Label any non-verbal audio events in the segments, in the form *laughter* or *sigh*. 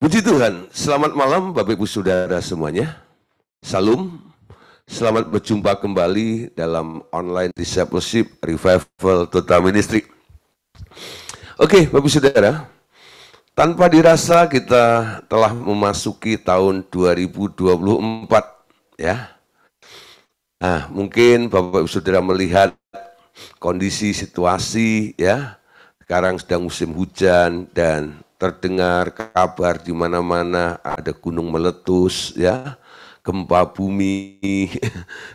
Puji Tuhan, selamat malam Bapak Ibu Saudara semuanya. Salam, selamat berjumpa kembali dalam online discipleship revival total ministry. Oke, Bapak Ibu Saudara, tanpa dirasa kita telah memasuki tahun 2024 ya. Nah, mungkin Bapak Ibu Saudara melihat kondisi situasi ya. Sekarang sedang musim hujan dan terdengar kabar di mana-mana ada gunung meletus ya gempa bumi *laughs*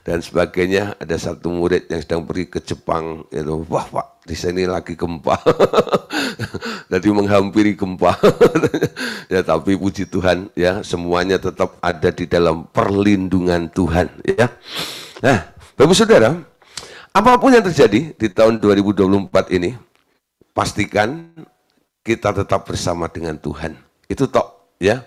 dan sebagainya ada satu murid yang sedang pergi ke Jepang itu wah pak di sini lagi gempa *laughs* jadi menghampiri gempa *laughs* ya tapi puji Tuhan ya semuanya tetap ada di dalam perlindungan Tuhan ya nah Bapak Saudara apapun yang terjadi di tahun 2024 ini pastikan kita tetap bersama dengan Tuhan. Itu tok, ya.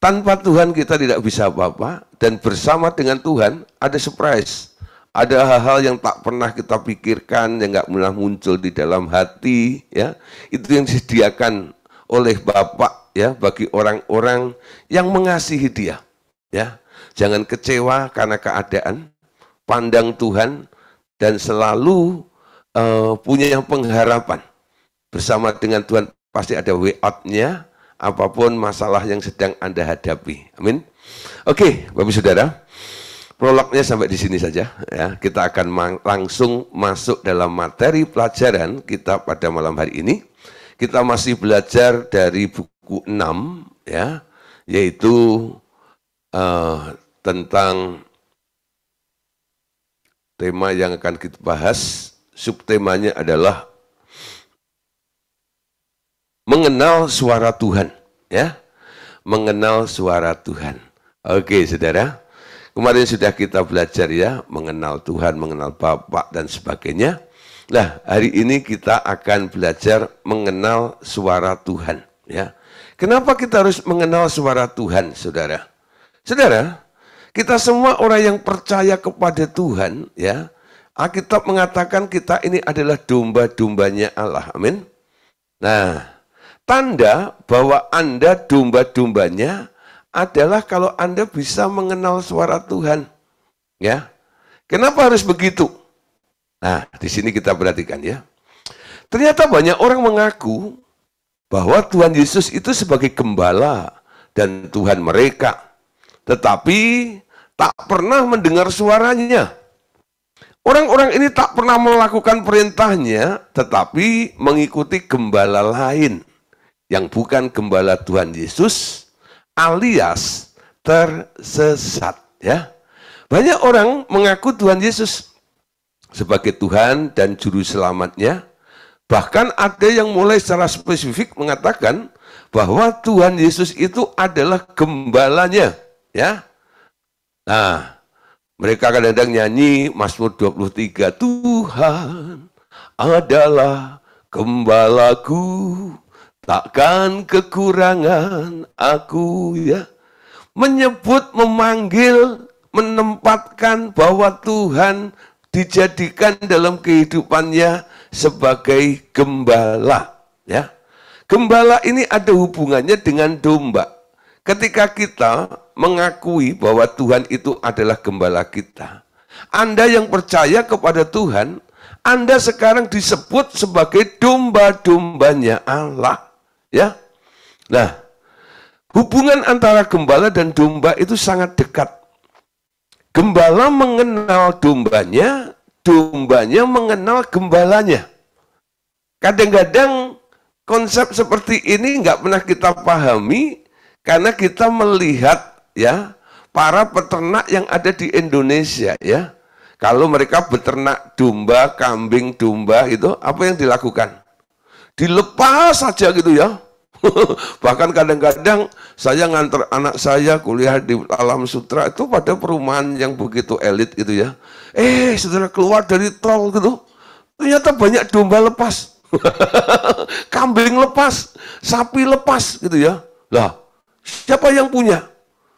Tanpa Tuhan kita tidak bisa apa-apa dan bersama dengan Tuhan ada surprise. Ada hal-hal yang tak pernah kita pikirkan, yang nggak pernah muncul di dalam hati, ya. Itu yang disediakan oleh Bapak ya bagi orang-orang yang mengasihi Dia, ya. Jangan kecewa karena keadaan, pandang Tuhan dan selalu uh, punya yang pengharapan bersama dengan Tuhan Pasti ada way out-nya apapun masalah yang sedang Anda hadapi. Amin. Oke, okay, Bapak Saudara. Prolognya sampai di sini saja ya. Kita akan langsung masuk dalam materi pelajaran kita pada malam hari ini. Kita masih belajar dari buku 6 ya, yaitu uh, tentang tema yang akan kita bahas. Subtemanya adalah mengenal suara Tuhan, ya. Mengenal suara Tuhan. Oke, Saudara. Kemarin sudah kita belajar ya, mengenal Tuhan, mengenal Bapak dan sebagainya. Nah, hari ini kita akan belajar mengenal suara Tuhan, ya. Kenapa kita harus mengenal suara Tuhan, Saudara? Saudara, kita semua orang yang percaya kepada Tuhan, ya. Alkitab mengatakan kita ini adalah domba-dombanya Allah. Amin. Nah, Tanda bahwa Anda domba-dombanya adalah kalau Anda bisa mengenal suara Tuhan. Ya. Kenapa harus begitu? Nah, di sini kita perhatikan ya. Ternyata banyak orang mengaku bahwa Tuhan Yesus itu sebagai gembala dan Tuhan mereka. Tetapi tak pernah mendengar suaranya. Orang-orang ini tak pernah melakukan perintahnya, tetapi mengikuti gembala lain yang bukan gembala Tuhan Yesus alias tersesat ya. Banyak orang mengaku Tuhan Yesus sebagai Tuhan dan juru selamatnya. Bahkan ada yang mulai secara spesifik mengatakan bahwa Tuhan Yesus itu adalah gembalanya ya. Nah, mereka kadang-kadang nyanyi Mazmur 23, Tuhan adalah gembalaku Takkan kekurangan aku ya. Menyebut, memanggil, menempatkan bahwa Tuhan dijadikan dalam kehidupannya sebagai gembala ya. Gembala ini ada hubungannya dengan domba. Ketika kita mengakui bahwa Tuhan itu adalah gembala kita. Anda yang percaya kepada Tuhan, Anda sekarang disebut sebagai domba-dombanya Allah. Ya. Nah, hubungan antara gembala dan domba itu sangat dekat. Gembala mengenal dombanya, dombanya mengenal gembalanya. Kadang-kadang konsep seperti ini nggak pernah kita pahami karena kita melihat ya para peternak yang ada di Indonesia ya. Kalau mereka beternak domba, kambing, domba itu apa yang dilakukan? dilepas saja gitu ya. *laughs* Bahkan kadang-kadang saya nganter anak saya kuliah di Alam Sutra itu pada perumahan yang begitu elit gitu ya. Eh, setelah keluar dari tol gitu. Ternyata banyak domba lepas. *laughs* Kambing lepas, sapi lepas gitu ya. Lah, siapa yang punya?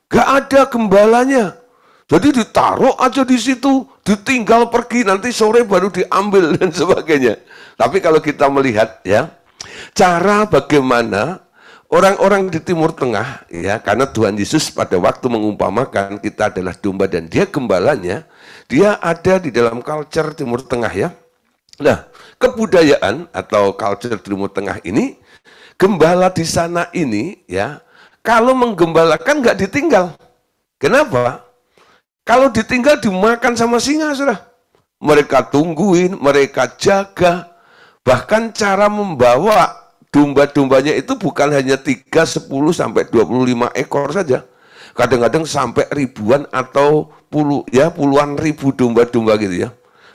Gak ada gembalanya. Jadi ditaruh aja di situ, ditinggal pergi, nanti sore baru diambil *laughs* dan sebagainya. Tapi kalau kita melihat ya, cara bagaimana orang-orang di Timur Tengah ya, karena Tuhan Yesus pada waktu mengumpamakan kita adalah domba dan dia gembalanya, dia ada di dalam culture Timur Tengah ya. Nah, kebudayaan atau culture Timur Tengah ini, gembala di sana ini ya, kalau menggembalakan nggak ditinggal. Kenapa? Kalau ditinggal dimakan sama singa, sudah, Mereka tungguin, mereka jaga. Bahkan cara membawa domba-dombanya itu bukan hanya 3, 10, sampai 25 ekor saja. Kadang-kadang sampai ribuan atau puluh, ya puluhan ribu domba-domba gitu ya.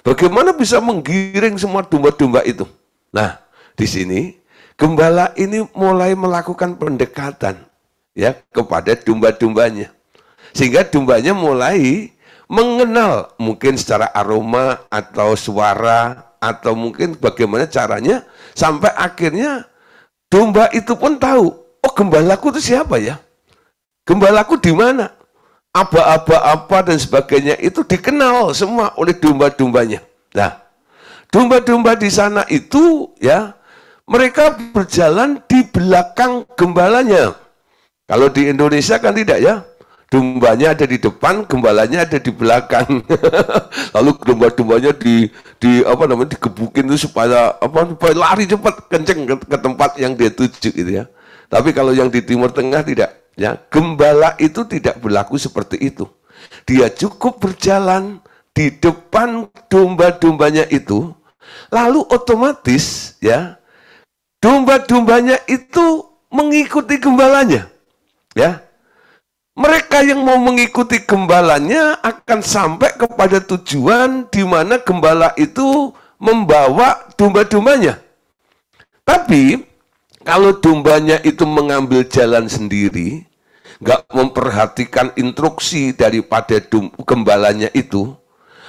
Bagaimana bisa menggiring semua domba-domba itu? Nah, di sini gembala ini mulai melakukan pendekatan ya kepada domba-dombanya. Sehingga dombanya mulai mengenal mungkin secara aroma atau suara atau mungkin bagaimana caranya sampai akhirnya domba itu pun tahu, oh gembalaku itu siapa ya? Gembalaku di mana? apa-apa apa dan sebagainya itu dikenal semua oleh domba-dombanya. Nah, domba-domba di sana itu ya mereka berjalan di belakang gembalanya. Kalau di Indonesia kan tidak ya. Dombanya ada di depan, gembalanya ada di belakang. *laughs* Lalu domba-dombanya di di apa namanya digebukin itu supaya apa supaya lari cepat kenceng ke, ke tempat yang dia tuju gitu ya. Tapi kalau yang di timur tengah tidak ya, gembala itu tidak berlaku seperti itu. Dia cukup berjalan di depan domba-dombanya itu, lalu otomatis ya domba-dombanya itu mengikuti gembalanya. Ya, mereka yang mau mengikuti gembalanya akan sampai kepada tujuan di mana gembala itu membawa domba-dombanya. Tapi kalau dombanya itu mengambil jalan sendiri, nggak memperhatikan instruksi daripada gembalanya itu,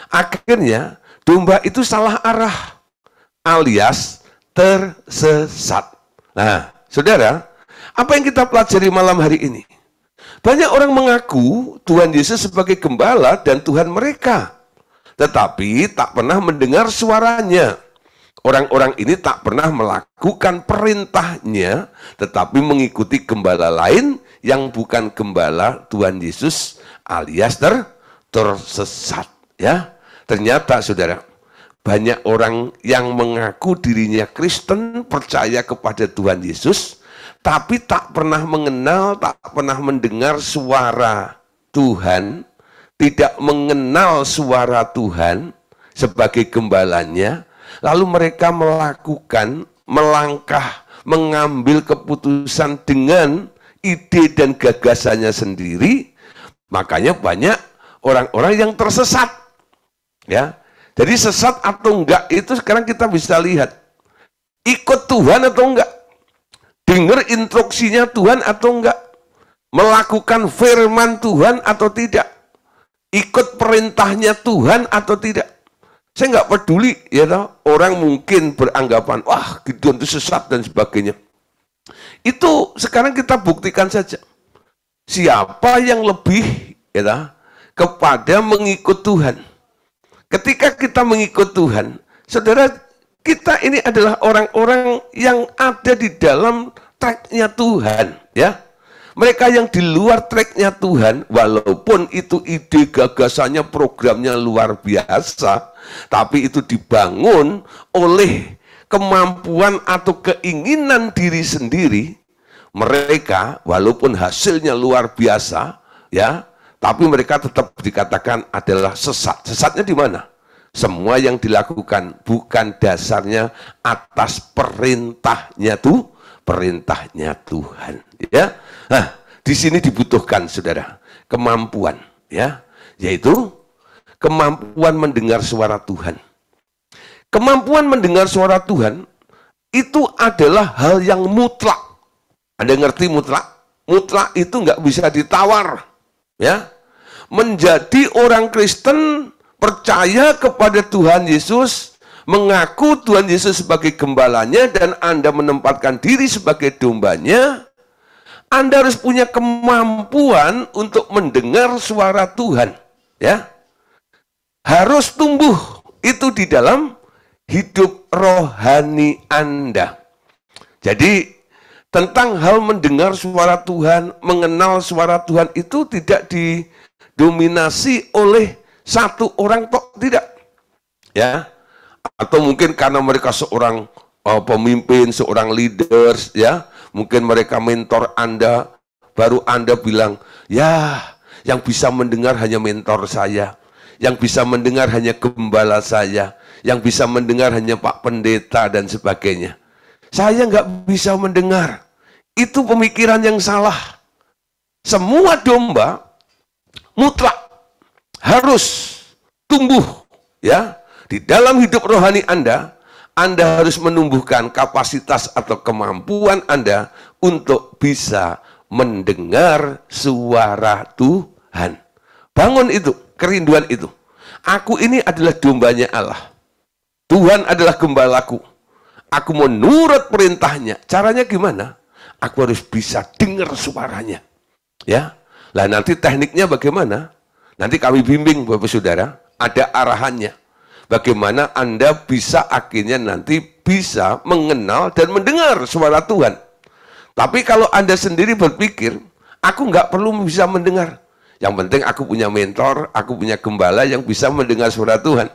akhirnya domba itu salah arah alias tersesat. Nah, saudara, apa yang kita pelajari malam hari ini? Banyak orang mengaku Tuhan Yesus sebagai gembala dan Tuhan mereka, tetapi tak pernah mendengar suaranya. Orang-orang ini tak pernah melakukan perintahnya, tetapi mengikuti gembala lain yang bukan gembala Tuhan Yesus alias ter tersesat. Ya, ternyata saudara, banyak orang yang mengaku dirinya Kristen percaya kepada Tuhan Yesus, tapi tak pernah mengenal, tak pernah mendengar suara Tuhan, tidak mengenal suara Tuhan sebagai gembalanya, lalu mereka melakukan, melangkah, mengambil keputusan dengan ide dan gagasannya sendiri, makanya banyak orang-orang yang tersesat. Ya. Jadi sesat atau enggak itu sekarang kita bisa lihat. Ikut Tuhan atau enggak? Dengar instruksinya Tuhan atau enggak? Melakukan firman Tuhan atau tidak? Ikut perintahnya Tuhan atau tidak? Saya enggak peduli, ya tahu? Orang mungkin beranggapan, wah Gideon itu sesat dan sebagainya. Itu sekarang kita buktikan saja. Siapa yang lebih, ya tahu? kepada mengikut Tuhan. Ketika kita mengikut Tuhan, saudara kita ini adalah orang-orang yang ada di dalam tracknya Tuhan, ya. Mereka yang di luar tracknya Tuhan, walaupun itu ide gagasannya, programnya luar biasa, tapi itu dibangun oleh kemampuan atau keinginan diri sendiri, mereka walaupun hasilnya luar biasa, ya, tapi mereka tetap dikatakan adalah sesat. Sesatnya di mana? Semua yang dilakukan bukan dasarnya atas perintahnya tuh, perintahnya Tuhan. Ya, nah, di sini dibutuhkan saudara kemampuan, ya, yaitu kemampuan mendengar suara Tuhan. Kemampuan mendengar suara Tuhan itu adalah hal yang mutlak. ada ngerti mutlak? Mutlak itu nggak bisa ditawar, ya. Menjadi orang Kristen percaya kepada Tuhan Yesus, mengaku Tuhan Yesus sebagai gembalanya dan Anda menempatkan diri sebagai dombanya, Anda harus punya kemampuan untuk mendengar suara Tuhan, ya. Harus tumbuh itu di dalam hidup rohani Anda. Jadi tentang hal mendengar suara Tuhan, mengenal suara Tuhan itu tidak didominasi oleh satu orang kok tidak. Ya. Atau mungkin karena mereka seorang uh, pemimpin, seorang leaders ya. Mungkin mereka mentor Anda, baru Anda bilang, "Ya, yang bisa mendengar hanya mentor saya." yang bisa mendengar hanya gembala saya, yang bisa mendengar hanya Pak Pendeta dan sebagainya. Saya nggak bisa mendengar. Itu pemikiran yang salah. Semua domba mutlak harus tumbuh ya di dalam hidup rohani Anda Anda harus menumbuhkan kapasitas atau kemampuan Anda untuk bisa mendengar suara Tuhan bangun itu kerinduan itu aku ini adalah dombanya Allah Tuhan adalah gembalaku aku menurut nurut perintahnya caranya gimana aku harus bisa dengar suaranya ya lah nanti tekniknya bagaimana Nanti kami bimbing Bapak Saudara, ada arahannya. Bagaimana Anda bisa akhirnya nanti bisa mengenal dan mendengar suara Tuhan. Tapi kalau Anda sendiri berpikir, aku nggak perlu bisa mendengar. Yang penting aku punya mentor, aku punya gembala yang bisa mendengar suara Tuhan.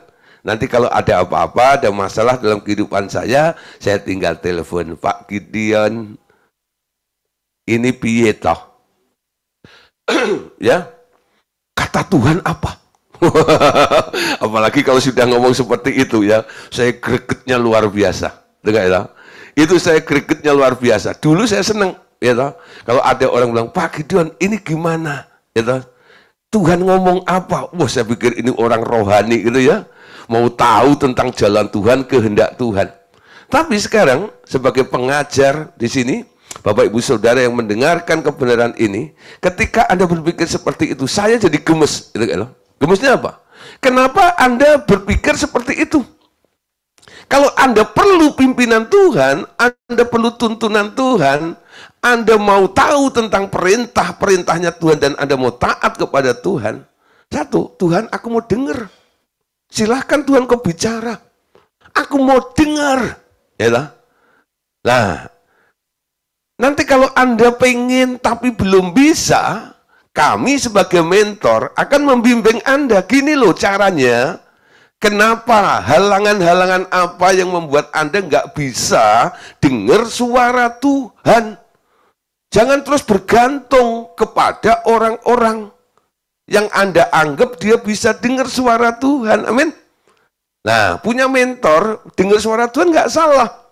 Nanti kalau ada apa-apa, ada masalah dalam kehidupan saya, saya tinggal telepon Pak Gideon. Ini piye toh? *clears throat* ya, kata Tuhan apa? *laughs* Apalagi kalau sudah ngomong seperti itu ya, saya gregetnya luar biasa. Dengar ya? Itu saya gregetnya luar biasa. Dulu saya seneng, ya toh. Kalau ada orang bilang, Pak Gideon, ini gimana? Ya toh. Tuhan ngomong apa? Wah, saya pikir ini orang rohani gitu ya. Mau tahu tentang jalan Tuhan, kehendak Tuhan. Tapi sekarang sebagai pengajar di sini, Bapak Ibu Saudara yang mendengarkan kebenaran ini, ketika Anda berpikir seperti itu, saya jadi gemes. Gitu, gitu. Gemesnya apa? Kenapa Anda berpikir seperti itu? Kalau Anda perlu pimpinan Tuhan, Anda perlu tuntunan Tuhan, Anda mau tahu tentang perintah-perintahnya Tuhan dan Anda mau taat kepada Tuhan, satu, Tuhan aku mau dengar. Silahkan Tuhan kau bicara. Aku mau dengar. Ya lah. Nah, Nanti kalau Anda pengen tapi belum bisa, kami sebagai mentor akan membimbing Anda. Gini loh caranya, kenapa halangan-halangan apa yang membuat Anda nggak bisa dengar suara Tuhan. Jangan terus bergantung kepada orang-orang yang Anda anggap dia bisa dengar suara Tuhan. Amin. Nah, punya mentor, dengar suara Tuhan nggak salah.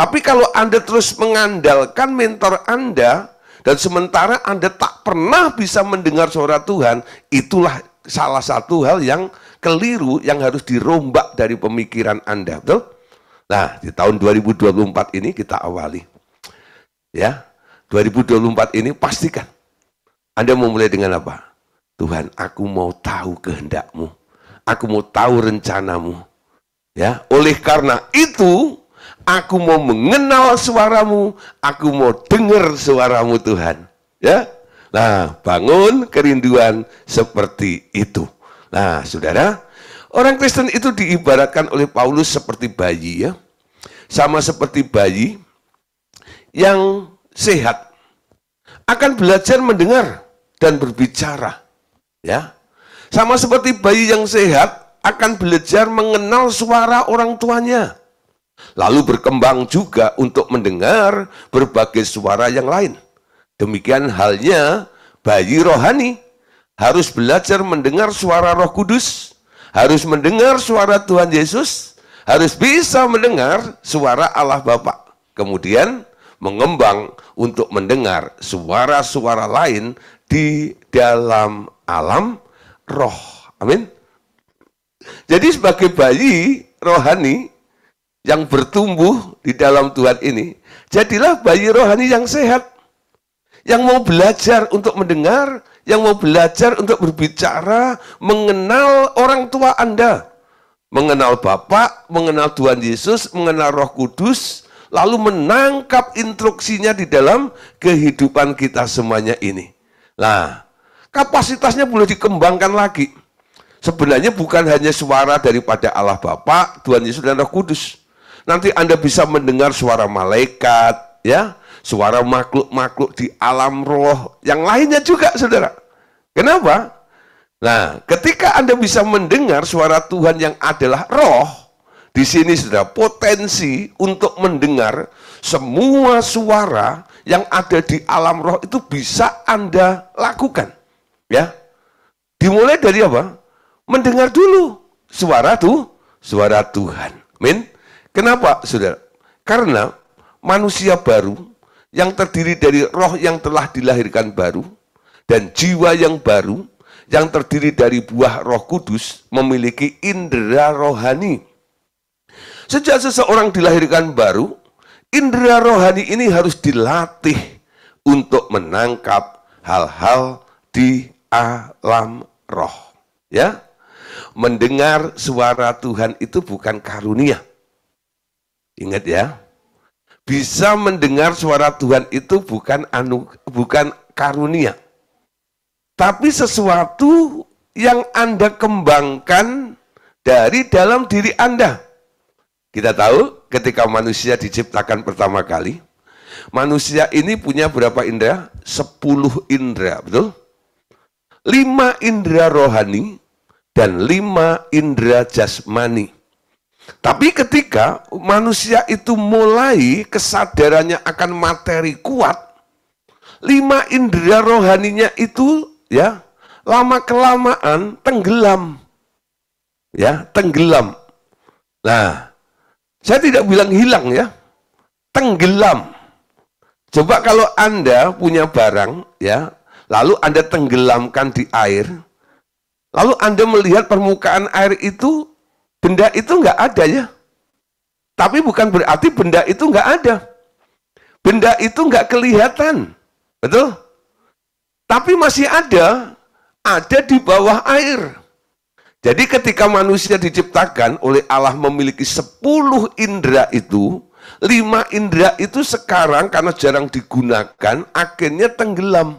Tapi kalau Anda terus mengandalkan mentor Anda, dan sementara Anda tak pernah bisa mendengar suara Tuhan, itulah salah satu hal yang keliru yang harus dirombak dari pemikiran Anda. Betul? Nah, di tahun 2024 ini kita awali. Ya, 2024 ini pastikan Anda mau mulai dengan apa? Tuhan, aku mau tahu kehendakmu. Aku mau tahu rencanamu. Ya, oleh karena itu, Aku mau mengenal suaramu, aku mau dengar suaramu Tuhan. Ya. Nah, bangun kerinduan seperti itu. Nah, Saudara, orang Kristen itu diibaratkan oleh Paulus seperti bayi ya. Sama seperti bayi yang sehat akan belajar mendengar dan berbicara. Ya. Sama seperti bayi yang sehat akan belajar mengenal suara orang tuanya. Lalu berkembang juga untuk mendengar berbagai suara yang lain. Demikian halnya bayi rohani harus belajar mendengar suara Roh Kudus, harus mendengar suara Tuhan Yesus, harus bisa mendengar suara Allah Bapa. Kemudian mengembang untuk mendengar suara-suara lain di dalam alam roh. Amin. Jadi sebagai bayi rohani yang bertumbuh di dalam Tuhan ini. Jadilah bayi rohani yang sehat, yang mau belajar untuk mendengar, yang mau belajar untuk berbicara, mengenal orang tua Anda, mengenal Bapak, mengenal Tuhan Yesus, mengenal Roh Kudus, lalu menangkap instruksinya di dalam kehidupan kita semuanya ini. Nah, kapasitasnya boleh dikembangkan lagi. Sebenarnya bukan hanya suara daripada Allah Bapa, Tuhan Yesus dan Roh Kudus. Nanti Anda bisa mendengar suara malaikat, ya, suara makhluk-makhluk di alam roh, yang lainnya juga, saudara. Kenapa? Nah, ketika Anda bisa mendengar suara Tuhan yang adalah roh, di sini sudah potensi untuk mendengar semua suara yang ada di alam roh itu bisa Anda lakukan. Ya. Dimulai dari apa? Mendengar dulu suara tuh, suara Tuhan. Amin. Kenapa, saudara? Karena manusia baru yang terdiri dari roh yang telah dilahirkan baru dan jiwa yang baru yang terdiri dari buah roh kudus memiliki indera rohani. Sejak seseorang dilahirkan baru, indera rohani ini harus dilatih untuk menangkap hal-hal di alam roh. Ya, mendengar suara Tuhan itu bukan karunia. Ingat ya. Bisa mendengar suara Tuhan itu bukan anu bukan karunia. Tapi sesuatu yang Anda kembangkan dari dalam diri Anda. Kita tahu ketika manusia diciptakan pertama kali, manusia ini punya berapa indera? Sepuluh indera, betul? Lima indera rohani dan lima indera jasmani. Tapi ketika manusia itu mulai kesadarannya akan materi kuat, lima indera rohaninya itu ya lama kelamaan tenggelam. Ya, tenggelam. Nah, saya tidak bilang hilang ya. Tenggelam. Coba kalau Anda punya barang ya, lalu Anda tenggelamkan di air, lalu Anda melihat permukaan air itu Benda itu nggak ada ya. Tapi bukan berarti benda itu nggak ada. Benda itu nggak kelihatan. Betul? Tapi masih ada, ada di bawah air. Jadi ketika manusia diciptakan oleh Allah memiliki 10 indera itu, lima indera itu sekarang karena jarang digunakan akhirnya tenggelam.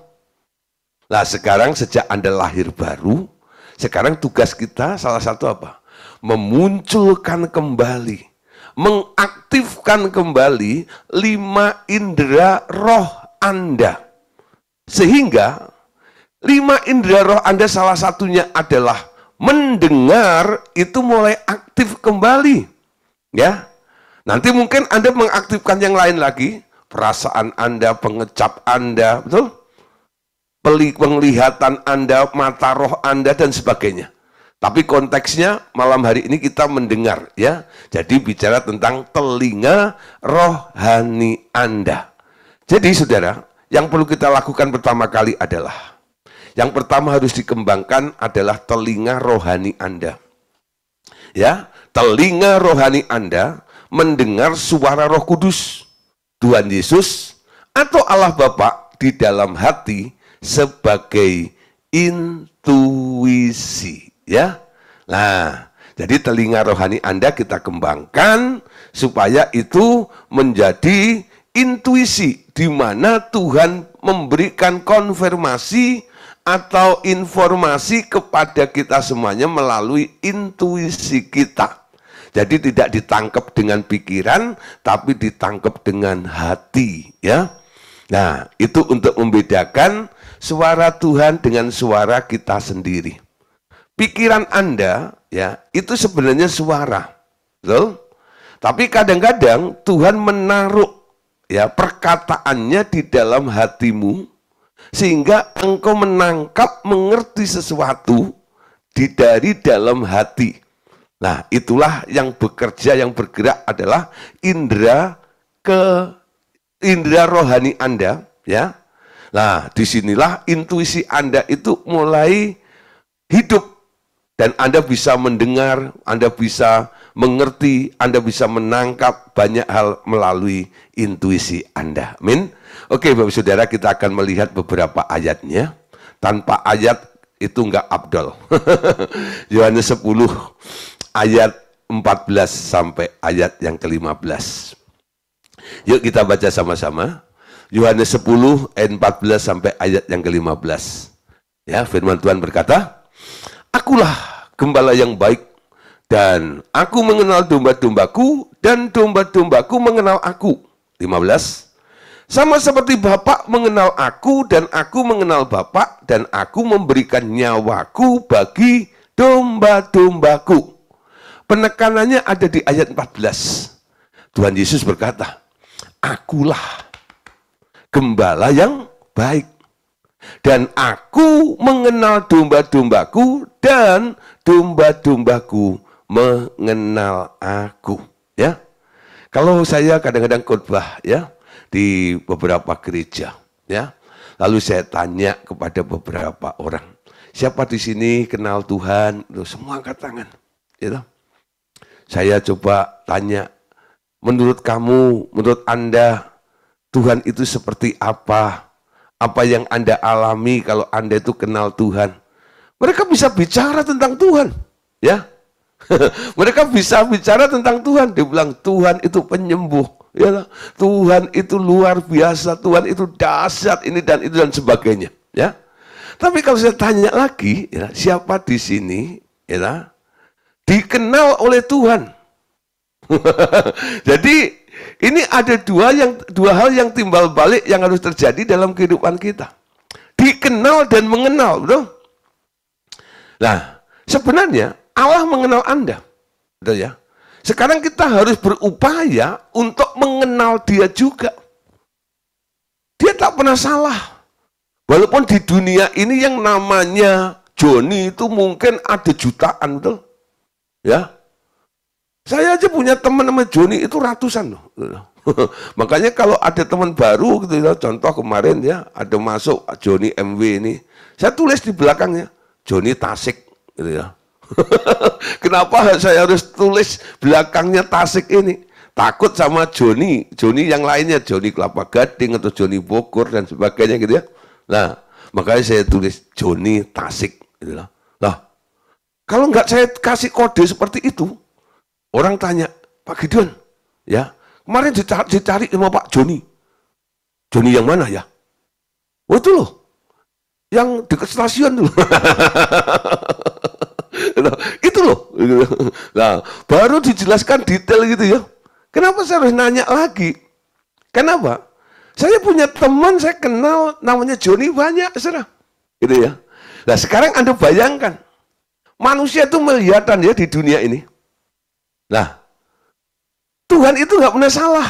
Nah sekarang sejak Anda lahir baru, sekarang tugas kita salah satu apa? memunculkan kembali, mengaktifkan kembali lima indera roh Anda. Sehingga lima indera roh Anda salah satunya adalah mendengar itu mulai aktif kembali. Ya. Nanti mungkin Anda mengaktifkan yang lain lagi, perasaan Anda, pengecap Anda, betul? Penglihatan Anda, mata roh Anda dan sebagainya. Tapi konteksnya malam hari ini kita mendengar ya. Jadi bicara tentang telinga rohani Anda. Jadi saudara, yang perlu kita lakukan pertama kali adalah yang pertama harus dikembangkan adalah telinga rohani Anda. Ya, telinga rohani Anda mendengar suara Roh Kudus, Tuhan Yesus atau Allah Bapa di dalam hati sebagai intuisi. Ya. Nah, jadi telinga rohani Anda kita kembangkan supaya itu menjadi intuisi di mana Tuhan memberikan konfirmasi atau informasi kepada kita semuanya melalui intuisi kita. Jadi tidak ditangkap dengan pikiran tapi ditangkap dengan hati, ya. Nah, itu untuk membedakan suara Tuhan dengan suara kita sendiri pikiran Anda ya itu sebenarnya suara. Betul? Tapi kadang-kadang Tuhan menaruh ya perkataannya di dalam hatimu sehingga engkau menangkap mengerti sesuatu di dari dalam hati. Nah, itulah yang bekerja yang bergerak adalah indera ke indera rohani Anda, ya. Nah, disinilah intuisi Anda itu mulai hidup dan Anda bisa mendengar, Anda bisa mengerti, Anda bisa menangkap banyak hal melalui intuisi Anda. Amin. Oke, Bapak Saudara, kita akan melihat beberapa ayatnya. Tanpa ayat itu enggak abdol. *laughs* Yohanes 10 ayat 14 sampai ayat yang ke-15. Yuk kita baca sama-sama. Yohanes 10 ayat 14 sampai ayat yang ke-15. Ya, firman Tuhan berkata, Akulah gembala yang baik dan aku mengenal domba-dombaku dan domba-dombaku mengenal aku. 15. Sama seperti Bapak mengenal aku dan aku mengenal Bapak dan aku memberikan nyawaku bagi domba-dombaku. Penekanannya ada di ayat 14. Tuhan Yesus berkata, Akulah gembala yang baik. Dan aku mengenal domba-dombaku dan domba-dombaku mengenal aku. Ya, kalau saya kadang-kadang khotbah ya di beberapa gereja ya, lalu saya tanya kepada beberapa orang, siapa di sini kenal Tuhan? Loh, semua angkat tangan. Ya, Saya coba tanya, menurut kamu, menurut Anda, Tuhan itu seperti apa? apa yang Anda alami kalau Anda itu kenal Tuhan. Mereka bisa bicara tentang Tuhan, ya. *laughs* Mereka bisa bicara tentang Tuhan. Dia bilang Tuhan itu penyembuh. Ya, Tuhan itu luar biasa, Tuhan itu dahsyat ini dan itu dan sebagainya. Ya. Tapi kalau saya tanya lagi, ya, siapa di sini ya, dikenal oleh Tuhan? *laughs* Jadi ini ada dua yang dua hal yang timbal balik yang harus terjadi dalam kehidupan kita. Dikenal dan mengenal, bro. Nah, sebenarnya Allah mengenal Anda. Betul ya? Sekarang kita harus berupaya untuk mengenal dia juga. Dia tak pernah salah. Walaupun di dunia ini yang namanya Joni itu mungkin ada jutaan, betul? Ya, saya aja punya teman sama Joni itu ratusan loh. *laughs* Makanya kalau ada teman baru gitu ya, contoh kemarin ya ada masuk Joni MW ini, saya tulis di belakangnya Joni Tasik gitu ya. *laughs* Kenapa saya harus tulis belakangnya Tasik ini? Takut sama Joni, Joni yang lainnya, Joni Kelapa Gading atau Joni Bogor dan sebagainya gitu ya. Nah, makanya saya tulis Joni Tasik gitu ya. Lah, kalau nggak saya kasih kode seperti itu, Orang tanya, Pak Gideon, ya, kemarin dicari, dicari sama Pak Joni. Joni yang mana ya? Oh itu loh, yang dekat stasiun dulu. *laughs* nah, itu loh. *laughs* Nah, baru dijelaskan detail gitu ya. Kenapa saya harus nanya lagi? Kenapa? Saya punya teman, saya kenal namanya Joni banyak, serah. Gitu ya. Nah sekarang Anda bayangkan, manusia itu melihatan ya di dunia ini. Nah, Tuhan itu nggak pernah salah.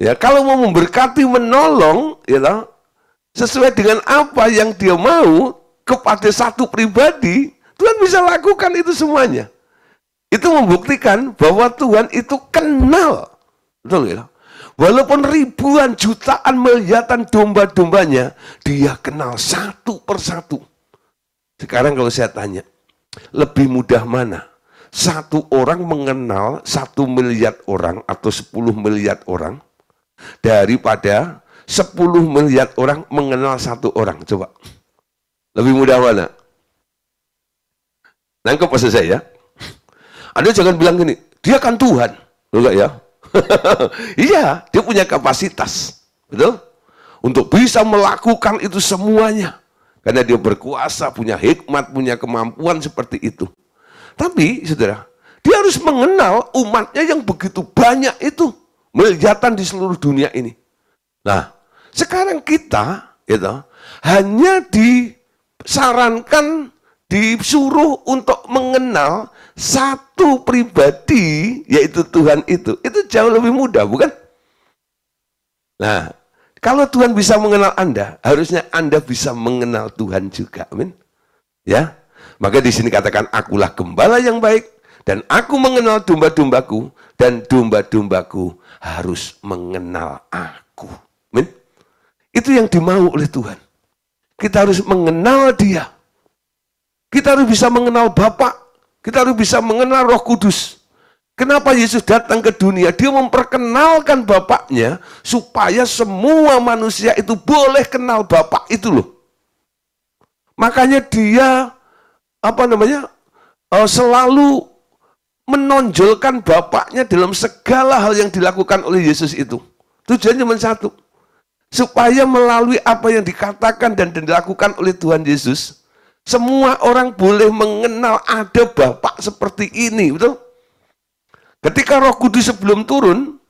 Ya, kalau mau memberkati, menolong, ya you know, sesuai dengan apa yang dia mau kepada satu pribadi, Tuhan bisa lakukan itu semuanya. Itu membuktikan bahwa Tuhan itu kenal. Betul ya Walaupun ribuan, jutaan, melihatan domba-dombanya, dia kenal satu persatu. Sekarang kalau saya tanya, lebih mudah mana? satu orang mengenal satu miliar orang atau sepuluh miliar orang daripada sepuluh miliar orang mengenal satu orang. Coba. Lebih mudah mana? Nangkep maksud saya ya? Anda jangan bilang gini, dia kan Tuhan. Enggak ya? *laughs* iya, dia punya kapasitas. Betul? Untuk bisa melakukan itu semuanya. Karena dia berkuasa, punya hikmat, punya kemampuan seperti itu. Tapi, saudara, dia harus mengenal umatnya yang begitu banyak itu melihatan di seluruh dunia ini. Nah, sekarang kita itu ya hanya disarankan disuruh untuk mengenal satu pribadi yaitu Tuhan itu. Itu jauh lebih mudah, bukan? Nah, kalau Tuhan bisa mengenal Anda, harusnya Anda bisa mengenal Tuhan juga. Amin. Ya. Maka di sini katakan akulah gembala yang baik dan aku mengenal domba-dombaku dan domba-dombaku harus mengenal aku. Amin. Itu yang dimau oleh Tuhan. Kita harus mengenal dia. Kita harus bisa mengenal Bapa. Kita harus bisa mengenal Roh Kudus. Kenapa Yesus datang ke dunia? Dia memperkenalkan Bapaknya supaya semua manusia itu boleh kenal Bapak itu loh. Makanya dia apa namanya uh, selalu menonjolkan bapaknya dalam segala hal yang dilakukan oleh Yesus itu. tujuannya cuma satu, supaya melalui apa yang dikatakan dan dilakukan oleh Tuhan Yesus, semua orang boleh mengenal ada Bapak seperti ini, betul? Ketika Roh Kudus sebelum turun,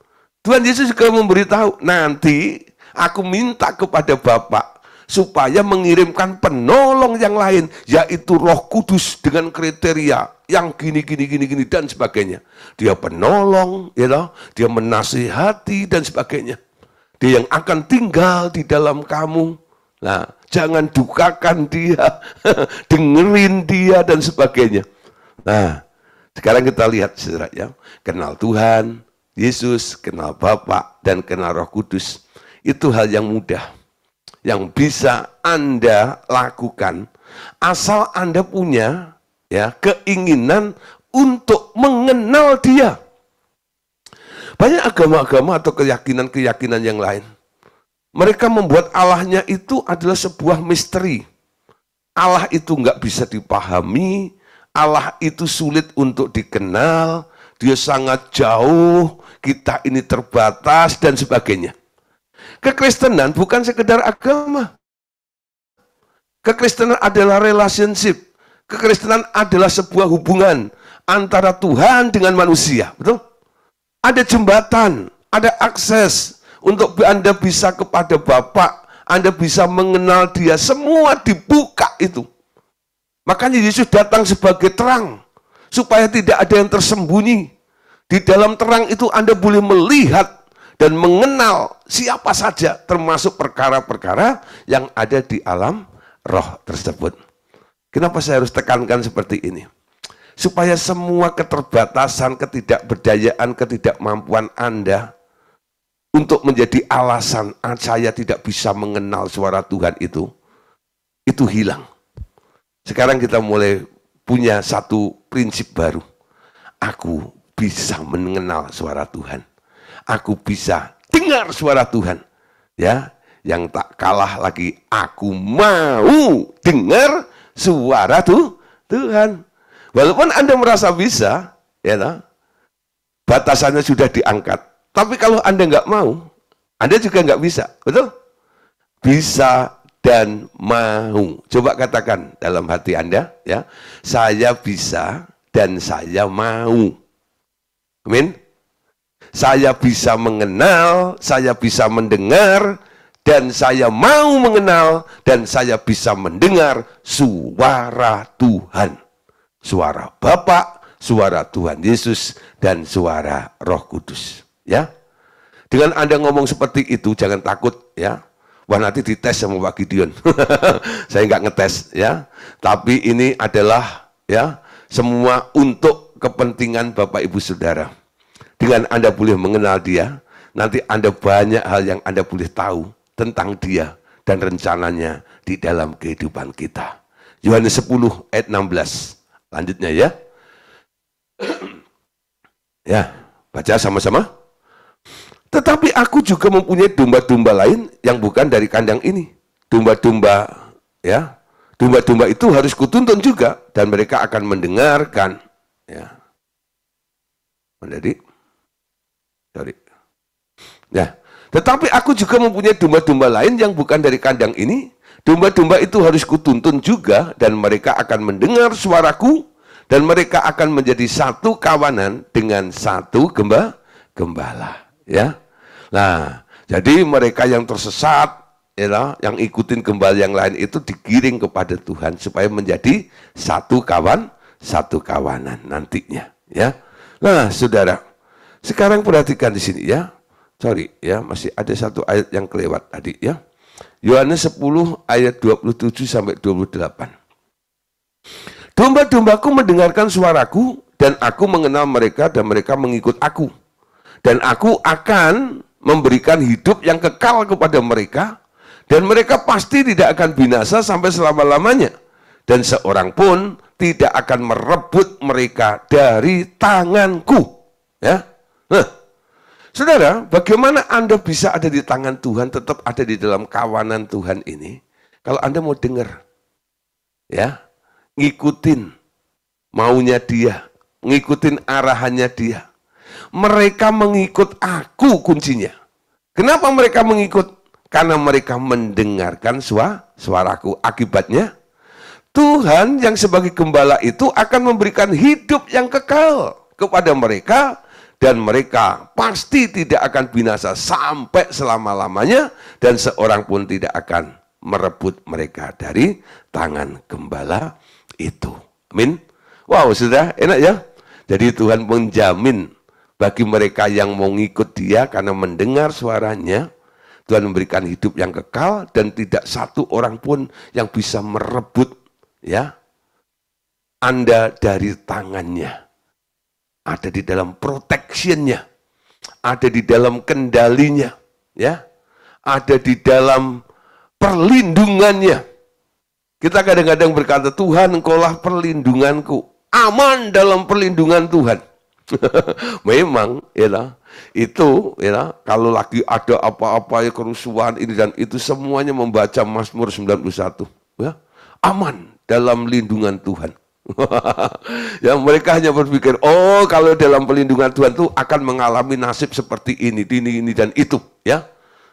Tuhan Yesus juga memberitahu, nanti aku minta kepada Bapak supaya mengirimkan penolong yang lain yaitu Roh Kudus dengan kriteria yang gini gini gini gini dan sebagainya. Dia penolong, ya you know? dia menasihati dan sebagainya. Dia yang akan tinggal di dalam kamu. Nah, jangan dukakan dia, *laughs* dengerin dia dan sebagainya. Nah, sekarang kita lihat saudara ya, kenal Tuhan, Yesus, kenal Bapa dan kenal Roh Kudus. Itu hal yang mudah yang bisa Anda lakukan asal Anda punya ya keinginan untuk mengenal Dia. Banyak agama-agama atau keyakinan-keyakinan yang lain. Mereka membuat Allahnya itu adalah sebuah misteri. Allah itu nggak bisa dipahami, Allah itu sulit untuk dikenal, dia sangat jauh, kita ini terbatas, dan sebagainya. Kekristenan bukan sekedar agama. Kekristenan adalah relationship. Kekristenan adalah sebuah hubungan antara Tuhan dengan manusia. Betul? Ada jembatan, ada akses untuk Anda bisa kepada Bapak, Anda bisa mengenal Dia. Semua dibuka itu. Makanya Yesus datang sebagai terang supaya tidak ada yang tersembunyi. Di dalam terang itu Anda boleh melihat dan mengenal siapa saja termasuk perkara-perkara yang ada di alam roh tersebut. Kenapa saya harus tekankan seperti ini? Supaya semua keterbatasan, ketidakberdayaan, ketidakmampuan Anda untuk menjadi alasan saya tidak bisa mengenal suara Tuhan itu, itu hilang. Sekarang kita mulai punya satu prinsip baru. Aku bisa mengenal suara Tuhan aku bisa dengar suara Tuhan. Ya, yang tak kalah lagi aku mau dengar suara tuh Tuhan. Walaupun Anda merasa bisa, ya you batasannya sudah diangkat. Tapi kalau Anda nggak mau, Anda juga nggak bisa, betul? Bisa dan mau. Coba katakan dalam hati Anda, ya, saya bisa dan saya mau. Amin. Saya bisa mengenal, saya bisa mendengar, dan saya mau mengenal, dan saya bisa mendengar suara Tuhan. Suara Bapak, suara Tuhan Yesus, dan suara Roh Kudus. Ya, dengan Anda ngomong seperti itu, jangan takut ya. Wah nanti dites sama Pak Gideon. *laughs* Saya nggak ngetes ya. Tapi ini adalah ya semua untuk kepentingan Bapak Ibu Saudara. Dengan Anda boleh mengenal dia, nanti Anda banyak hal yang Anda boleh tahu tentang dia dan rencananya di dalam kehidupan kita. Yohanes 10 ayat 16. Lanjutnya ya. *clears throat* ya, baca sama-sama. Tetapi aku juga mempunyai domba-domba lain yang bukan dari kandang ini. Domba-domba, ya, domba-domba itu harus kutuntun juga dan mereka akan mendengarkan. Ya. Menjadi Sorry. Ya. Tetapi aku juga mempunyai domba-domba lain yang bukan dari kandang ini. Domba-domba itu harus kutuntun juga dan mereka akan mendengar suaraku dan mereka akan menjadi satu kawanan dengan satu gemba gembala. Ya. Nah, jadi mereka yang tersesat ya, yang ikutin gembala yang lain itu digiring kepada Tuhan supaya menjadi satu kawan, satu kawanan nantinya, ya. Nah, Saudara, sekarang perhatikan di sini ya. Sorry ya, masih ada satu ayat yang kelewat tadi ya. Yohanes 10 ayat 27 sampai 28. Domba-dombaku mendengarkan suaraku dan aku mengenal mereka dan mereka mengikut aku. Dan aku akan memberikan hidup yang kekal kepada mereka dan mereka pasti tidak akan binasa sampai selama-lamanya. Dan seorang pun tidak akan merebut mereka dari tanganku. Ya. Nah, saudara, bagaimana Anda bisa ada di tangan Tuhan, tetap ada di dalam kawanan Tuhan ini, kalau Anda mau dengar, ya, ngikutin maunya dia, ngikutin arahannya dia. Mereka mengikut aku kuncinya. Kenapa mereka mengikut? Karena mereka mendengarkan suara suaraku. Akibatnya, Tuhan yang sebagai gembala itu akan memberikan hidup yang kekal kepada mereka dan mereka pasti tidak akan binasa sampai selama-lamanya dan seorang pun tidak akan merebut mereka dari tangan gembala itu. Amin. Wow, sudah enak ya? Jadi Tuhan menjamin bagi mereka yang mau ngikut dia karena mendengar suaranya, Tuhan memberikan hidup yang kekal dan tidak satu orang pun yang bisa merebut ya Anda dari tangannya ada di dalam protectionnya, ada di dalam kendalinya, ya, ada di dalam perlindungannya. Kita kadang-kadang berkata, Tuhan engkaulah perlindunganku, aman dalam perlindungan Tuhan. *laughs* Memang, ya itu ya kalau lagi ada apa-apa ya kerusuhan ini dan itu semuanya membaca Mazmur 91 ya aman dalam lindungan Tuhan *laughs* ya mereka hanya berpikir, oh kalau dalam pelindungan Tuhan itu akan mengalami nasib seperti ini, ini, ini dan itu, ya.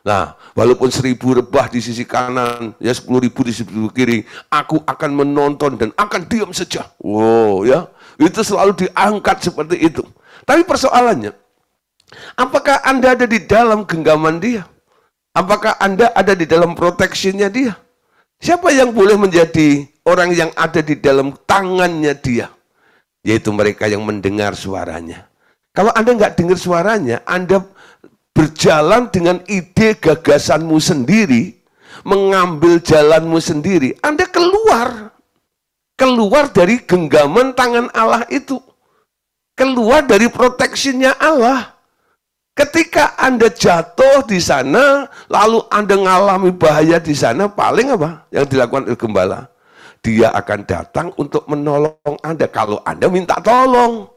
Nah, walaupun seribu rebah di sisi kanan, ya sepuluh ribu di sisi kiri, aku akan menonton dan akan diam saja. Wow, ya. Itu selalu diangkat seperti itu. Tapi persoalannya, apakah Anda ada di dalam genggaman dia? Apakah Anda ada di dalam proteksinya dia? Siapa yang boleh menjadi orang yang ada di dalam tangannya dia? Yaitu mereka yang mendengar suaranya. Kalau Anda nggak dengar suaranya, Anda berjalan dengan ide gagasanmu sendiri, mengambil jalanmu sendiri, Anda keluar. Keluar dari genggaman tangan Allah itu. Keluar dari proteksinya Allah. Ketika Anda jatuh di sana, lalu Anda mengalami bahaya di sana, paling apa yang dilakukan oleh gembala? Dia akan datang untuk menolong Anda kalau Anda minta tolong.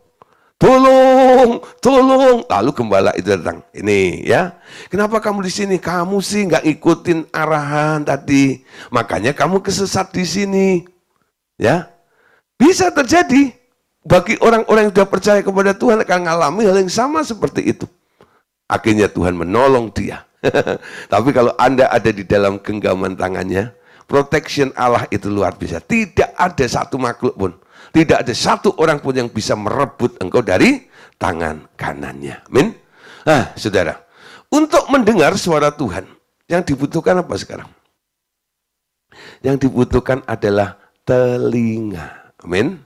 Tolong, tolong. Lalu gembala itu datang. Ini ya. Kenapa kamu di sini? Kamu sih nggak ikutin arahan tadi. Makanya kamu kesesat di sini. Ya. Bisa terjadi. Bagi orang-orang yang sudah percaya kepada Tuhan akan mengalami hal yang sama seperti itu. Akhirnya Tuhan menolong dia. *laughs* Tapi kalau Anda ada di dalam genggaman tangannya, protection Allah itu luar biasa. Tidak ada satu makhluk pun, tidak ada satu orang pun yang bisa merebut engkau dari tangan kanannya. Amin. Nah, saudara, untuk mendengar suara Tuhan, yang dibutuhkan apa sekarang? Yang dibutuhkan adalah telinga. Amin.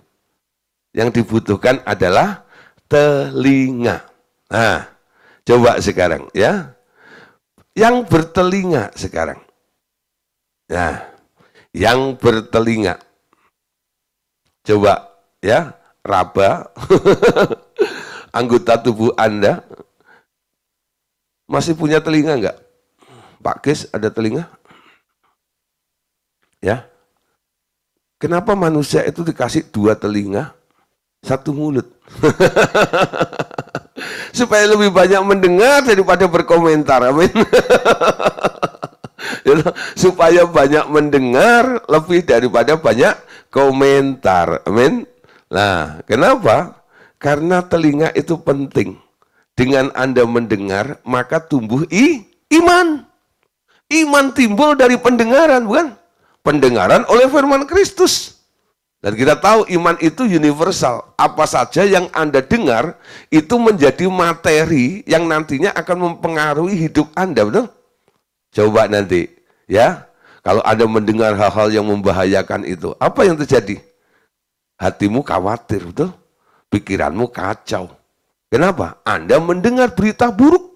Yang dibutuhkan adalah telinga. Nah, Coba sekarang ya. Yang bertelinga sekarang. Nah, yang bertelinga. Coba ya, raba *laughs* anggota tubuh Anda masih punya telinga enggak? Pak Kes ada telinga? Ya. Kenapa manusia itu dikasih dua telinga, satu mulut? *laughs* supaya lebih banyak mendengar daripada berkomentar amin *laughs* ya supaya banyak mendengar lebih daripada banyak komentar amin nah kenapa karena telinga itu penting dengan anda mendengar maka tumbuh i iman iman timbul dari pendengaran bukan pendengaran oleh firman Kristus dan kita tahu iman itu universal. Apa saja yang Anda dengar itu menjadi materi yang nantinya akan mempengaruhi hidup Anda, betul? Coba nanti, ya. Kalau Anda mendengar hal-hal yang membahayakan itu, apa yang terjadi? Hatimu khawatir, betul? Pikiranmu kacau. Kenapa? Anda mendengar berita buruk.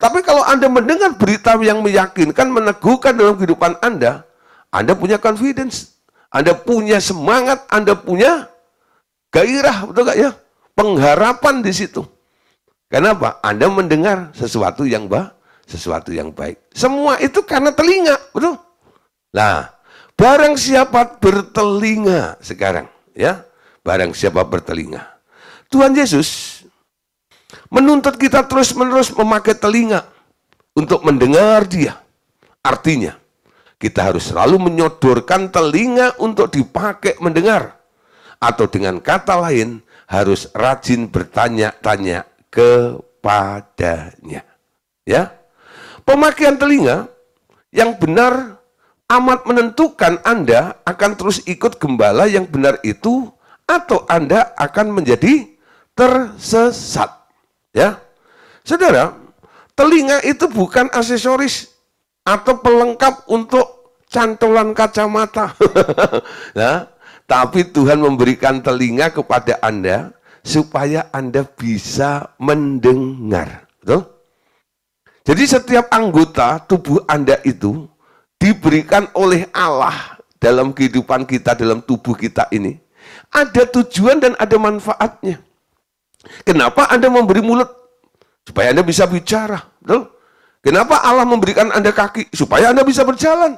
Tapi kalau Anda mendengar berita yang meyakinkan, meneguhkan dalam kehidupan Anda, Anda punya confidence anda punya semangat, Anda punya gairah, betul gak ya? Pengharapan di situ. Kenapa? Anda mendengar sesuatu yang bah, sesuatu yang baik. Semua itu karena telinga, betul? Nah, barang siapa bertelinga sekarang, ya? Barang siapa bertelinga. Tuhan Yesus menuntut kita terus-menerus memakai telinga untuk mendengar dia. Artinya, kita harus selalu menyodorkan telinga untuk dipakai mendengar. Atau dengan kata lain, harus rajin bertanya-tanya kepadanya. Ya, Pemakaian telinga yang benar amat menentukan Anda akan terus ikut gembala yang benar itu atau Anda akan menjadi tersesat. Ya. Saudara, telinga itu bukan aksesoris atau pelengkap untuk cantolan kacamata. nah, *laughs* tapi Tuhan memberikan telinga kepada Anda supaya Anda bisa mendengar. Betul? Jadi setiap anggota tubuh Anda itu diberikan oleh Allah dalam kehidupan kita, dalam tubuh kita ini. Ada tujuan dan ada manfaatnya. Kenapa Anda memberi mulut? Supaya Anda bisa bicara. Betul? Kenapa Allah memberikan Anda kaki? Supaya Anda bisa berjalan.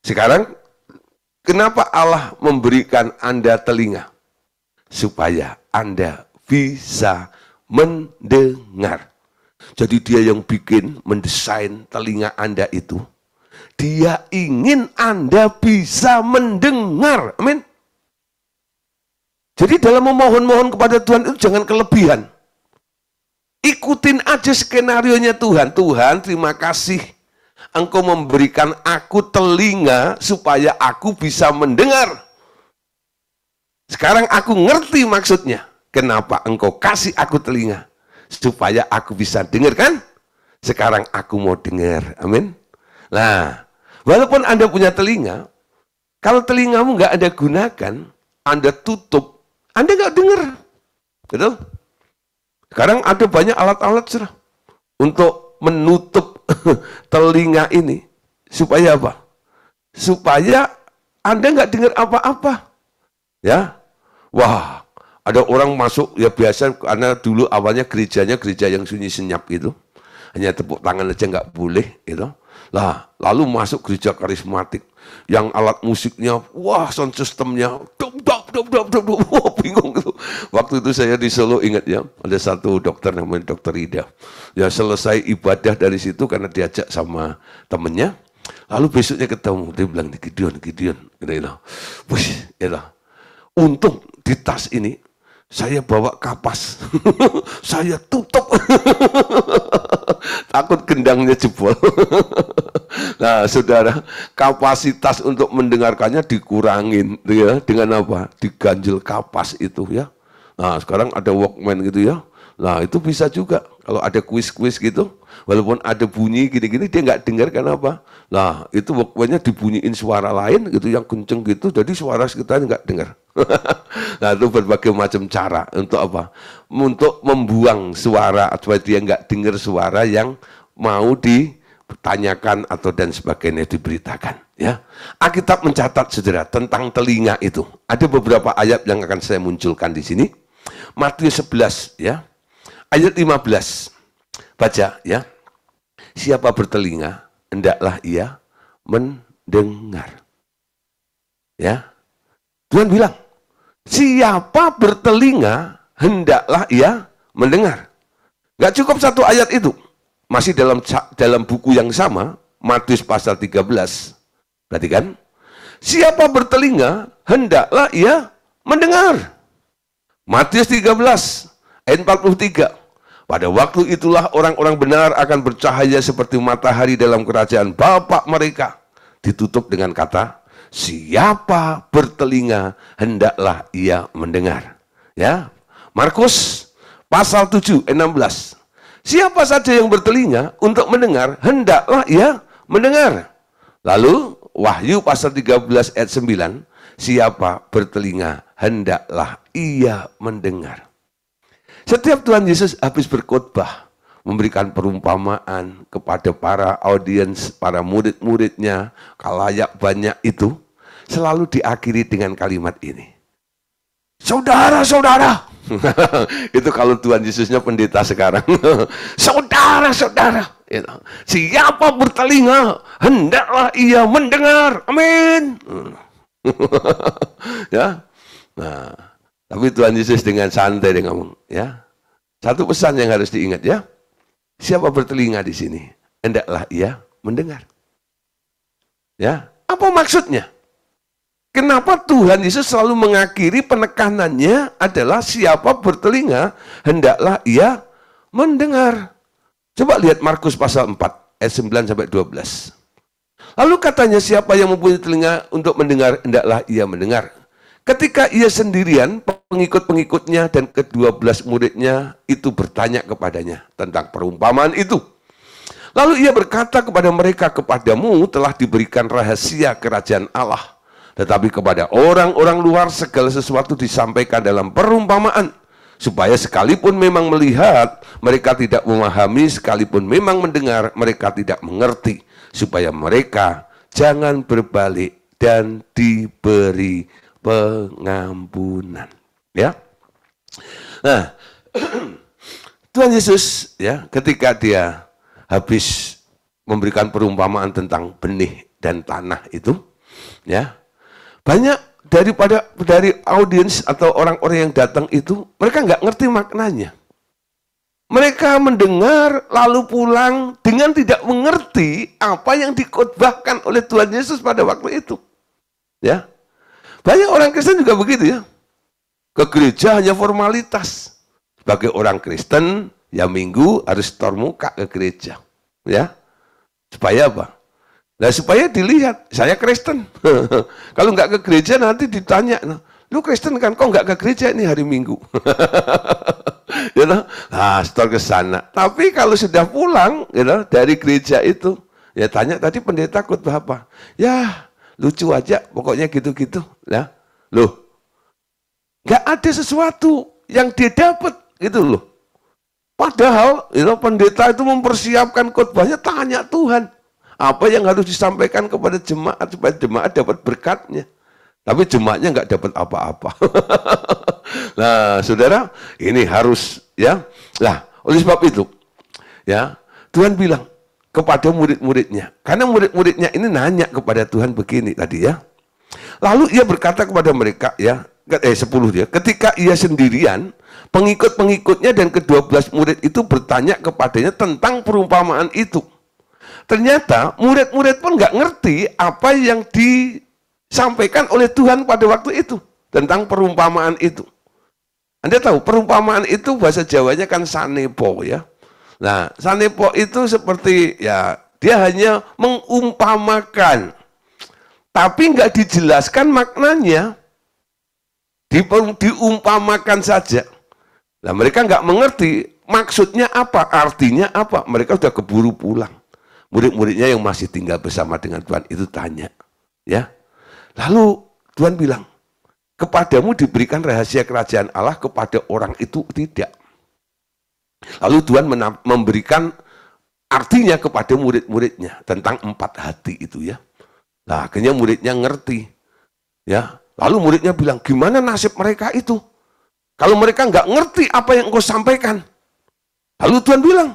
Sekarang, kenapa Allah memberikan Anda telinga? Supaya Anda bisa mendengar. Jadi dia yang bikin, mendesain telinga Anda itu. Dia ingin Anda bisa mendengar. Amin. Jadi dalam memohon-mohon kepada Tuhan itu jangan kelebihan. Ikutin aja skenario nya Tuhan. Tuhan, terima kasih. Engkau memberikan aku telinga supaya aku bisa mendengar. Sekarang aku ngerti maksudnya. Kenapa engkau kasih aku telinga? Supaya aku bisa dengar kan? Sekarang aku mau dengar. Amin. Nah, walaupun Anda punya telinga, kalau telingamu nggak Anda gunakan, Anda tutup, Anda nggak dengar. Betul? Sekarang ada banyak alat-alat sudah untuk menutup *laughs* telinga ini. Supaya apa? Supaya Anda nggak dengar apa-apa. Ya, wah ada orang masuk ya biasa karena dulu awalnya gerejanya gereja yang sunyi senyap gitu. Hanya tepuk tangan aja nggak boleh gitu. Lah, lalu masuk gereja karismatik yang alat musiknya, wah sound systemnya, dum dop dop dop dop oh, *laughs* bingung itu. Waktu itu saya di Solo ingat ya, ada satu dokter namanya dokter Ida. Ya selesai ibadah dari situ karena diajak sama temennya. Lalu besoknya ketemu, dia bilang, Gideon, Gideon. Gitu, gitu. Wih, elah. Untung di tas ini saya bawa kapas, *laughs* saya tutup, *laughs* takut gendangnya jebol. *laughs* nah, saudara, kapasitas untuk mendengarkannya dikurangin, ya, dengan apa? Diganjil kapas itu, ya. Nah, sekarang ada Walkman gitu ya. Nah, itu bisa juga. Kalau ada kuis-kuis gitu, walaupun ada bunyi gini-gini, dia nggak dengar karena apa? Nah, itu pokoknya dibunyiin suara lain gitu, yang kenceng gitu, jadi suara sekitar nggak dengar. *laughs* nah, itu berbagai macam cara untuk apa? Untuk membuang suara atau dia nggak dengar suara yang mau ditanyakan atau dan sebagainya diberitakan. Ya, Alkitab mencatat saudara tentang telinga itu. Ada beberapa ayat yang akan saya munculkan di sini. Matius 11 ya. Ayat 15. Baca ya. Siapa bertelinga, hendaklah ia mendengar. Ya. Tuhan bilang, siapa bertelinga, hendaklah ia mendengar. Gak cukup satu ayat itu. Masih dalam dalam buku yang sama, Matius pasal 13. Berarti kan? Siapa bertelinga, hendaklah ia mendengar. Matius 13, ayat 43. Pada waktu itulah orang-orang benar akan bercahaya seperti matahari dalam kerajaan Bapak mereka. Ditutup dengan kata, siapa bertelinga hendaklah ia mendengar. Ya, Markus pasal 7 16. Siapa saja yang bertelinga untuk mendengar, hendaklah ia mendengar. Lalu Wahyu pasal 13 ayat 9, siapa bertelinga hendaklah ia mendengar. Setiap Tuhan Yesus habis berkhotbah, memberikan perumpamaan kepada para audiens, para murid-muridnya, kalayak banyak itu, selalu diakhiri dengan kalimat ini. Saudara-saudara, *laughs* itu kalau Tuhan Yesusnya pendeta sekarang. Saudara-saudara, *laughs* gitu. siapa bertelinga, hendaklah ia mendengar. Amin. *laughs* ya. Nah, tapi Tuhan Yesus dengan santai dia ngomong, ya. Satu pesan yang harus diingat ya. Siapa bertelinga di sini, hendaklah ia mendengar. Ya, apa maksudnya? Kenapa Tuhan Yesus selalu mengakhiri penekanannya adalah siapa bertelinga, hendaklah ia mendengar. Coba lihat Markus pasal 4, ayat 9 sampai 12. Lalu katanya siapa yang mempunyai telinga untuk mendengar, hendaklah ia mendengar. Ketika ia sendirian, pengikut-pengikutnya dan kedua belas muridnya itu bertanya kepadanya tentang perumpamaan itu. Lalu ia berkata kepada mereka, kepadamu telah diberikan rahasia kerajaan Allah. Tetapi kepada orang-orang luar segala sesuatu disampaikan dalam perumpamaan. Supaya sekalipun memang melihat, mereka tidak memahami, sekalipun memang mendengar, mereka tidak mengerti. Supaya mereka jangan berbalik dan diberi pengampunan. Ya. Nah, *clears throat* Tuhan Yesus ya ketika dia habis memberikan perumpamaan tentang benih dan tanah itu ya banyak daripada dari audiens atau orang-orang yang datang itu mereka nggak ngerti maknanya mereka mendengar lalu pulang dengan tidak mengerti apa yang dikotbahkan oleh Tuhan Yesus pada waktu itu ya banyak orang Kristen juga begitu ya. Ke gereja hanya formalitas. Sebagai orang Kristen, ya minggu harus setor muka ke gereja. Ya, Supaya apa? Nah, supaya dilihat, saya Kristen. *laughs* Kalau nggak ke gereja nanti ditanya, nah, lu Kristen kan, kok nggak ke gereja ini hari Minggu? *laughs* you know? Nah, setor ke sana. Tapi kalau sudah pulang you know, dari gereja itu, ya tanya tadi pendeta khotbah apa? Ya, lucu aja, pokoknya gitu-gitu. Ya. Loh, nggak ada sesuatu yang dia dapat gitu loh. Padahal itu pendeta itu mempersiapkan khotbahnya tanya Tuhan apa yang harus disampaikan kepada jemaat supaya jemaat dapat berkatnya. Tapi jemaatnya nggak dapat apa-apa. *laughs* nah, saudara, ini harus ya. lah. oleh sebab itu, ya Tuhan bilang, kepada murid-muridnya. Karena murid-muridnya ini nanya kepada Tuhan begini tadi ya. Lalu ia berkata kepada mereka ya, eh sepuluh dia, ketika ia sendirian, pengikut-pengikutnya dan kedua belas murid itu bertanya kepadanya tentang perumpamaan itu. Ternyata murid-murid pun nggak ngerti apa yang disampaikan oleh Tuhan pada waktu itu tentang perumpamaan itu. Anda tahu perumpamaan itu bahasa Jawanya kan sanepo ya. Nah, sanepo itu seperti ya dia hanya mengumpamakan, tapi nggak dijelaskan maknanya. Di, diumpamakan saja. Nah, mereka nggak mengerti maksudnya apa, artinya apa. Mereka sudah keburu pulang. Murid-muridnya yang masih tinggal bersama dengan Tuhan itu tanya. ya. Lalu Tuhan bilang, kepadamu diberikan rahasia kerajaan Allah, kepada orang itu tidak. Lalu Tuhan memberikan artinya kepada murid-muridnya tentang empat hati itu ya. Nah, akhirnya muridnya ngerti. Ya, lalu muridnya bilang, "Gimana nasib mereka itu? Kalau mereka nggak ngerti apa yang engkau sampaikan?" Lalu Tuhan bilang,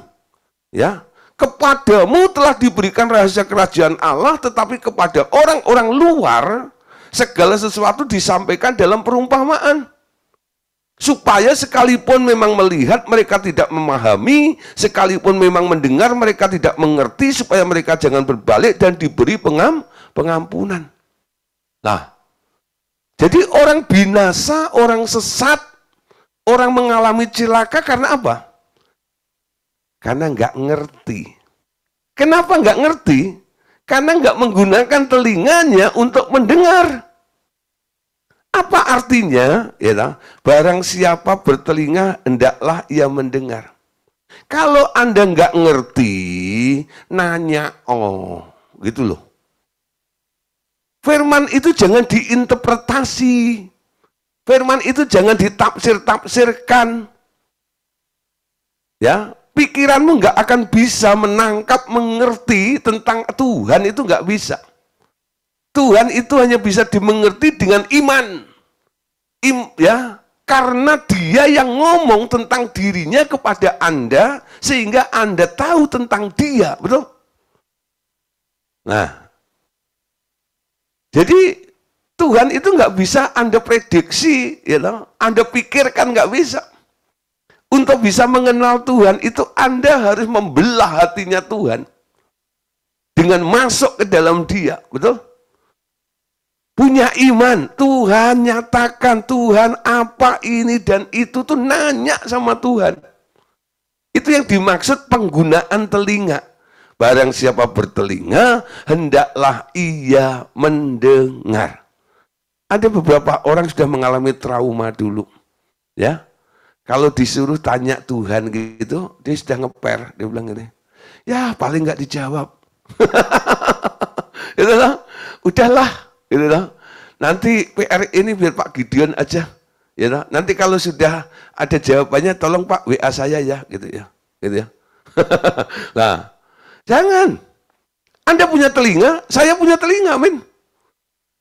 "Ya, kepadamu telah diberikan rahasia kerajaan Allah, tetapi kepada orang-orang luar segala sesuatu disampaikan dalam perumpamaan." supaya sekalipun memang melihat mereka tidak memahami, sekalipun memang mendengar mereka tidak mengerti, supaya mereka jangan berbalik dan diberi pengam, pengampunan. Nah, jadi orang binasa, orang sesat, orang mengalami celaka karena apa? Karena nggak ngerti. Kenapa nggak ngerti? Karena nggak menggunakan telinganya untuk mendengar. Apa artinya? ya, barang siapa bertelinga, hendaklah ia mendengar. Kalau Anda nggak ngerti, nanya, oh, gitu loh. Firman itu jangan diinterpretasi. Firman itu jangan ditafsir-tafsirkan. Ya, pikiranmu nggak akan bisa menangkap, mengerti tentang Tuhan itu nggak bisa. Tuhan itu hanya bisa dimengerti dengan iman. Im, ya, karena dia yang ngomong tentang dirinya kepada Anda sehingga Anda tahu tentang dia, betul? Nah, jadi Tuhan itu nggak bisa Anda prediksi, you know? Anda pikirkan nggak bisa. Untuk bisa mengenal Tuhan itu Anda harus membelah hatinya Tuhan dengan masuk ke dalam dia, betul? punya iman. Tuhan nyatakan, Tuhan apa ini dan itu tuh nanya sama Tuhan. Itu yang dimaksud penggunaan telinga. Barang siapa bertelinga, hendaklah ia mendengar. Ada beberapa orang sudah mengalami trauma dulu. Ya, kalau disuruh tanya Tuhan gitu, dia sudah ngeper. Dia bilang gini, ya paling nggak dijawab. *laughs* itu Udahlah, Gitu loh. Nanti PR ini biar Pak Gideon aja. Ya you Nanti kalau sudah ada jawabannya tolong Pak WA saya ya gitu ya. Gitu ya. *laughs* nah, jangan. Anda punya telinga, saya punya telinga, men.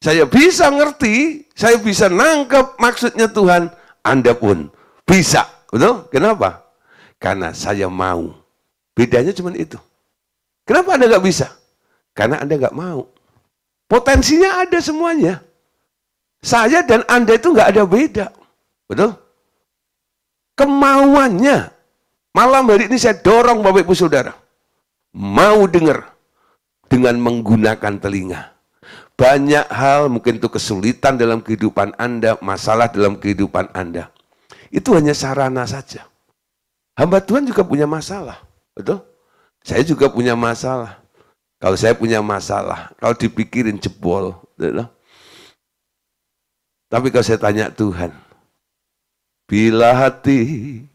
Saya bisa ngerti, saya bisa nangkep maksudnya Tuhan. Anda pun bisa. Betul? Kenapa? Karena saya mau. Bedanya cuma itu. Kenapa Anda nggak bisa? Karena Anda nggak mau. Potensinya ada semuanya. Saya dan Anda itu nggak ada beda. Betul? Kemauannya. Malam hari ini saya dorong Bapak Ibu Saudara. Mau dengar dengan menggunakan telinga. Banyak hal mungkin itu kesulitan dalam kehidupan Anda, masalah dalam kehidupan Anda. Itu hanya sarana saja. Hamba Tuhan juga punya masalah. Betul? Saya juga punya masalah. Kalau saya punya masalah, kalau dipikirin jebol. Gitu Tapi kalau saya tanya Tuhan, bila hati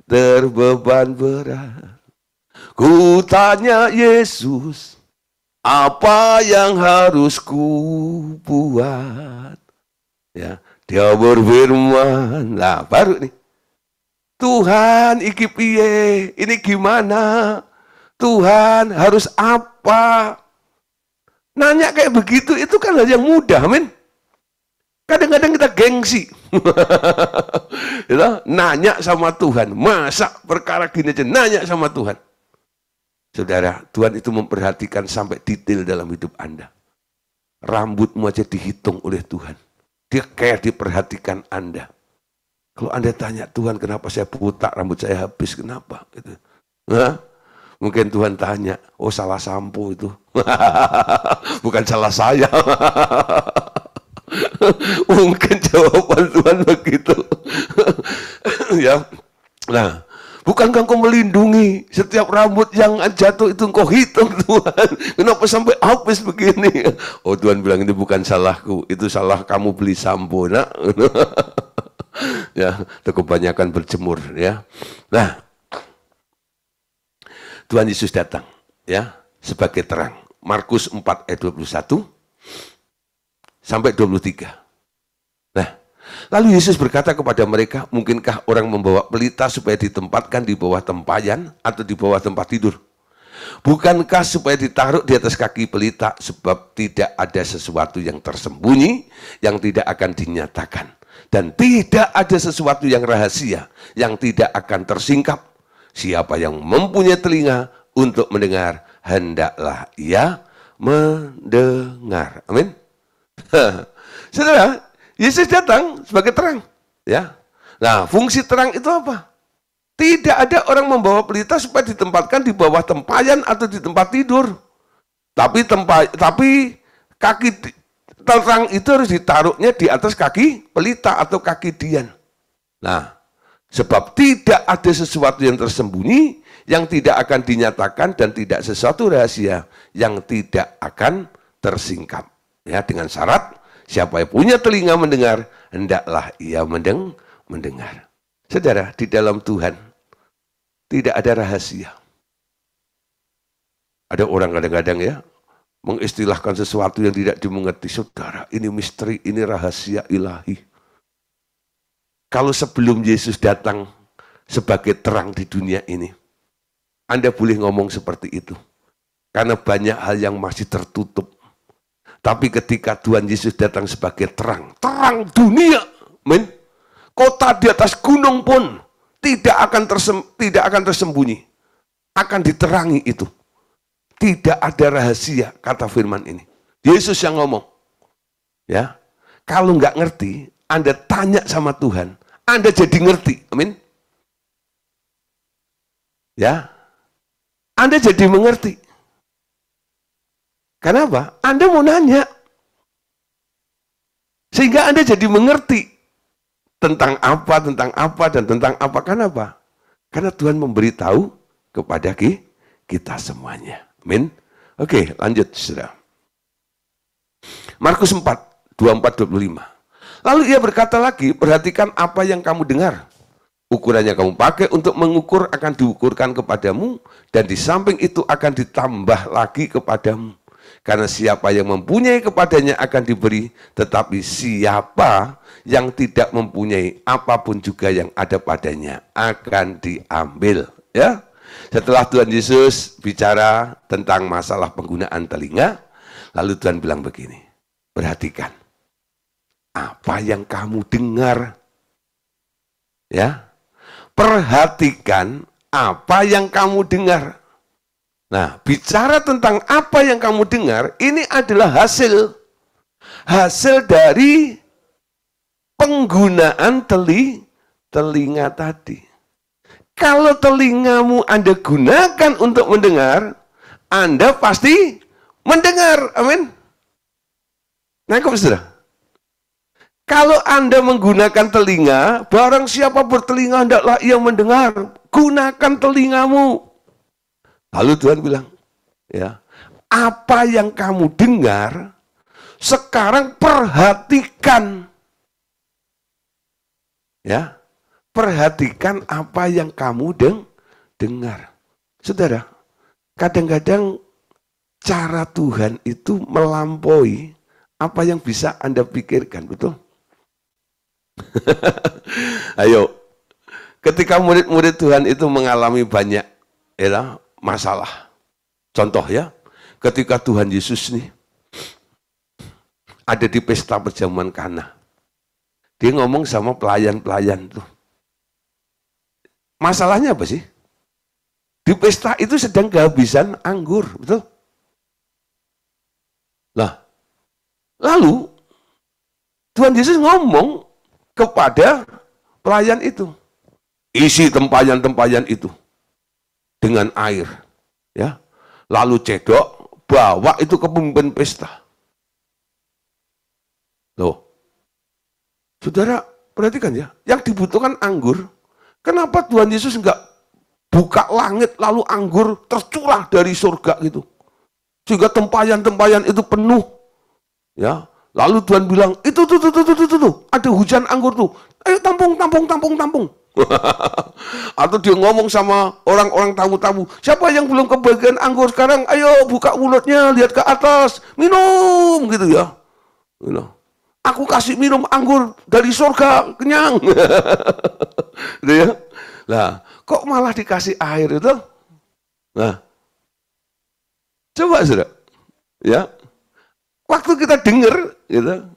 terbeban berat, ku tanya Yesus, apa yang harus ku buat? Ya, dia berfirman, lah baru nih. Tuhan, iki piye? Ini gimana? Tuhan harus apa? Nanya kayak begitu itu kan hal yang mudah, men. Kadang-kadang kita gengsi. *laughs* Ya nanya sama Tuhan. Masa perkara gini aja nanya sama Tuhan. Saudara, Tuhan itu memperhatikan sampai detail dalam hidup Anda. Rambutmu aja dihitung oleh Tuhan. Dia kayak diperhatikan Anda. Kalau Anda tanya, Tuhan kenapa saya putar rambut saya habis, kenapa? Gitu. Nah, Mungkin Tuhan tanya, oh salah sampo itu. *laughs* Bukan salah saya. *laughs* Mungkin jawaban Tuhan begitu. *laughs* ya. Nah, Bukankah engkau melindungi setiap rambut yang jatuh itu engkau hitung Tuhan. Kenapa sampai habis begini? Oh Tuhan bilang itu bukan salahku, itu salah kamu beli sampo nak. ya, kebanyakan berjemur ya. Nah, Tuhan Yesus datang ya sebagai terang. Markus 4 ayat 21 sampai 23. Nah, lalu Yesus berkata kepada mereka, mungkinkah orang membawa pelita supaya ditempatkan di bawah tempayan atau di bawah tempat tidur? Bukankah supaya ditaruh di atas kaki pelita sebab tidak ada sesuatu yang tersembunyi yang tidak akan dinyatakan dan tidak ada sesuatu yang rahasia yang tidak akan tersingkap Siapa yang mempunyai telinga untuk mendengar, hendaklah ia mendengar. Amin. *laughs* Saudara, Yesus datang sebagai terang. Ya. Nah, fungsi terang itu apa? Tidak ada orang membawa pelita supaya ditempatkan di bawah tempayan atau di tempat tidur. Tapi tempa, tapi kaki terang itu harus ditaruhnya di atas kaki pelita atau kaki dian. Nah, Sebab tidak ada sesuatu yang tersembunyi yang tidak akan dinyatakan dan tidak sesuatu rahasia yang tidak akan tersingkap. Ya, dengan syarat siapa yang punya telinga mendengar, hendaklah ia mendeng mendengar. Saudara, di dalam Tuhan tidak ada rahasia. Ada orang kadang-kadang ya, mengistilahkan sesuatu yang tidak dimengerti. Saudara, ini misteri, ini rahasia ilahi. Kalau sebelum Yesus datang sebagai terang di dunia ini, Anda boleh ngomong seperti itu. Karena banyak hal yang masih tertutup. Tapi ketika Tuhan Yesus datang sebagai terang, terang dunia, men, kota di atas gunung pun tidak akan tersem, tidak akan tersembunyi. Akan diterangi itu. Tidak ada rahasia kata firman ini. Yesus yang ngomong. Ya. Kalau nggak ngerti, Anda tanya sama Tuhan, anda jadi ngerti. Amin. Ya. Anda jadi mengerti. Kenapa? Anda mau nanya. Sehingga Anda jadi mengerti tentang apa, tentang apa, dan tentang apa. Kenapa? Karena Tuhan memberitahu kepada kita semuanya. Amin. Oke, lanjut saudara. Markus 4, 24, 25. Lalu ia berkata lagi, perhatikan apa yang kamu dengar. Ukurannya kamu pakai untuk mengukur akan diukurkan kepadamu dan di samping itu akan ditambah lagi kepadamu. Karena siapa yang mempunyai kepadanya akan diberi, tetapi siapa yang tidak mempunyai apapun juga yang ada padanya akan diambil, ya. Setelah Tuhan Yesus bicara tentang masalah penggunaan telinga, lalu Tuhan bilang begini, perhatikan apa yang kamu dengar. Ya. Perhatikan apa yang kamu dengar. Nah, bicara tentang apa yang kamu dengar, ini adalah hasil. Hasil dari penggunaan teli, telinga tadi. Kalau telingamu Anda gunakan untuk mendengar, Anda pasti mendengar. Amin. Nah, kok sudah? Kalau Anda menggunakan telinga, barang siapa bertelinga hendaklah ia mendengar. Gunakan telingamu. Lalu Tuhan bilang, ya, apa yang kamu dengar sekarang perhatikan. Ya. Perhatikan apa yang kamu deng dengar. Saudara, kadang-kadang cara Tuhan itu melampaui apa yang bisa Anda pikirkan, betul? *laughs* Ayo, ketika murid-murid Tuhan itu mengalami banyak ya, masalah. Contoh ya, ketika Tuhan Yesus nih ada di pesta perjamuan Kana. Dia ngomong sama pelayan-pelayan tuh. Masalahnya apa sih? Di pesta itu sedang kehabisan anggur, betul? Lah, lalu Tuhan Yesus ngomong kepada pelayan itu. Isi tempayan-tempayan itu dengan air, ya. Lalu cedok, bawa itu ke pemimpin pesta. Loh. Saudara, perhatikan ya, yang dibutuhkan anggur. Kenapa Tuhan Yesus enggak buka langit lalu anggur tercurah dari surga gitu? Sehingga tempayan-tempayan itu penuh. Ya, Lalu Tuhan bilang, itu tuh, tuh, tuh, tuh, tuh, tuh, tuh. ada hujan anggur tuh. Ayo eh, tampung, tampung, tampung, tampung. *laughs* Atau dia ngomong sama orang-orang tamu-tamu, siapa yang belum kebagian anggur sekarang, ayo buka mulutnya, lihat ke atas, minum, gitu ya. You know. Aku kasih minum anggur dari surga, kenyang. *laughs* gitu ya. Lah, kok malah dikasih air itu? Nah, coba sudah. Ya, Waktu kita dengar, gitu,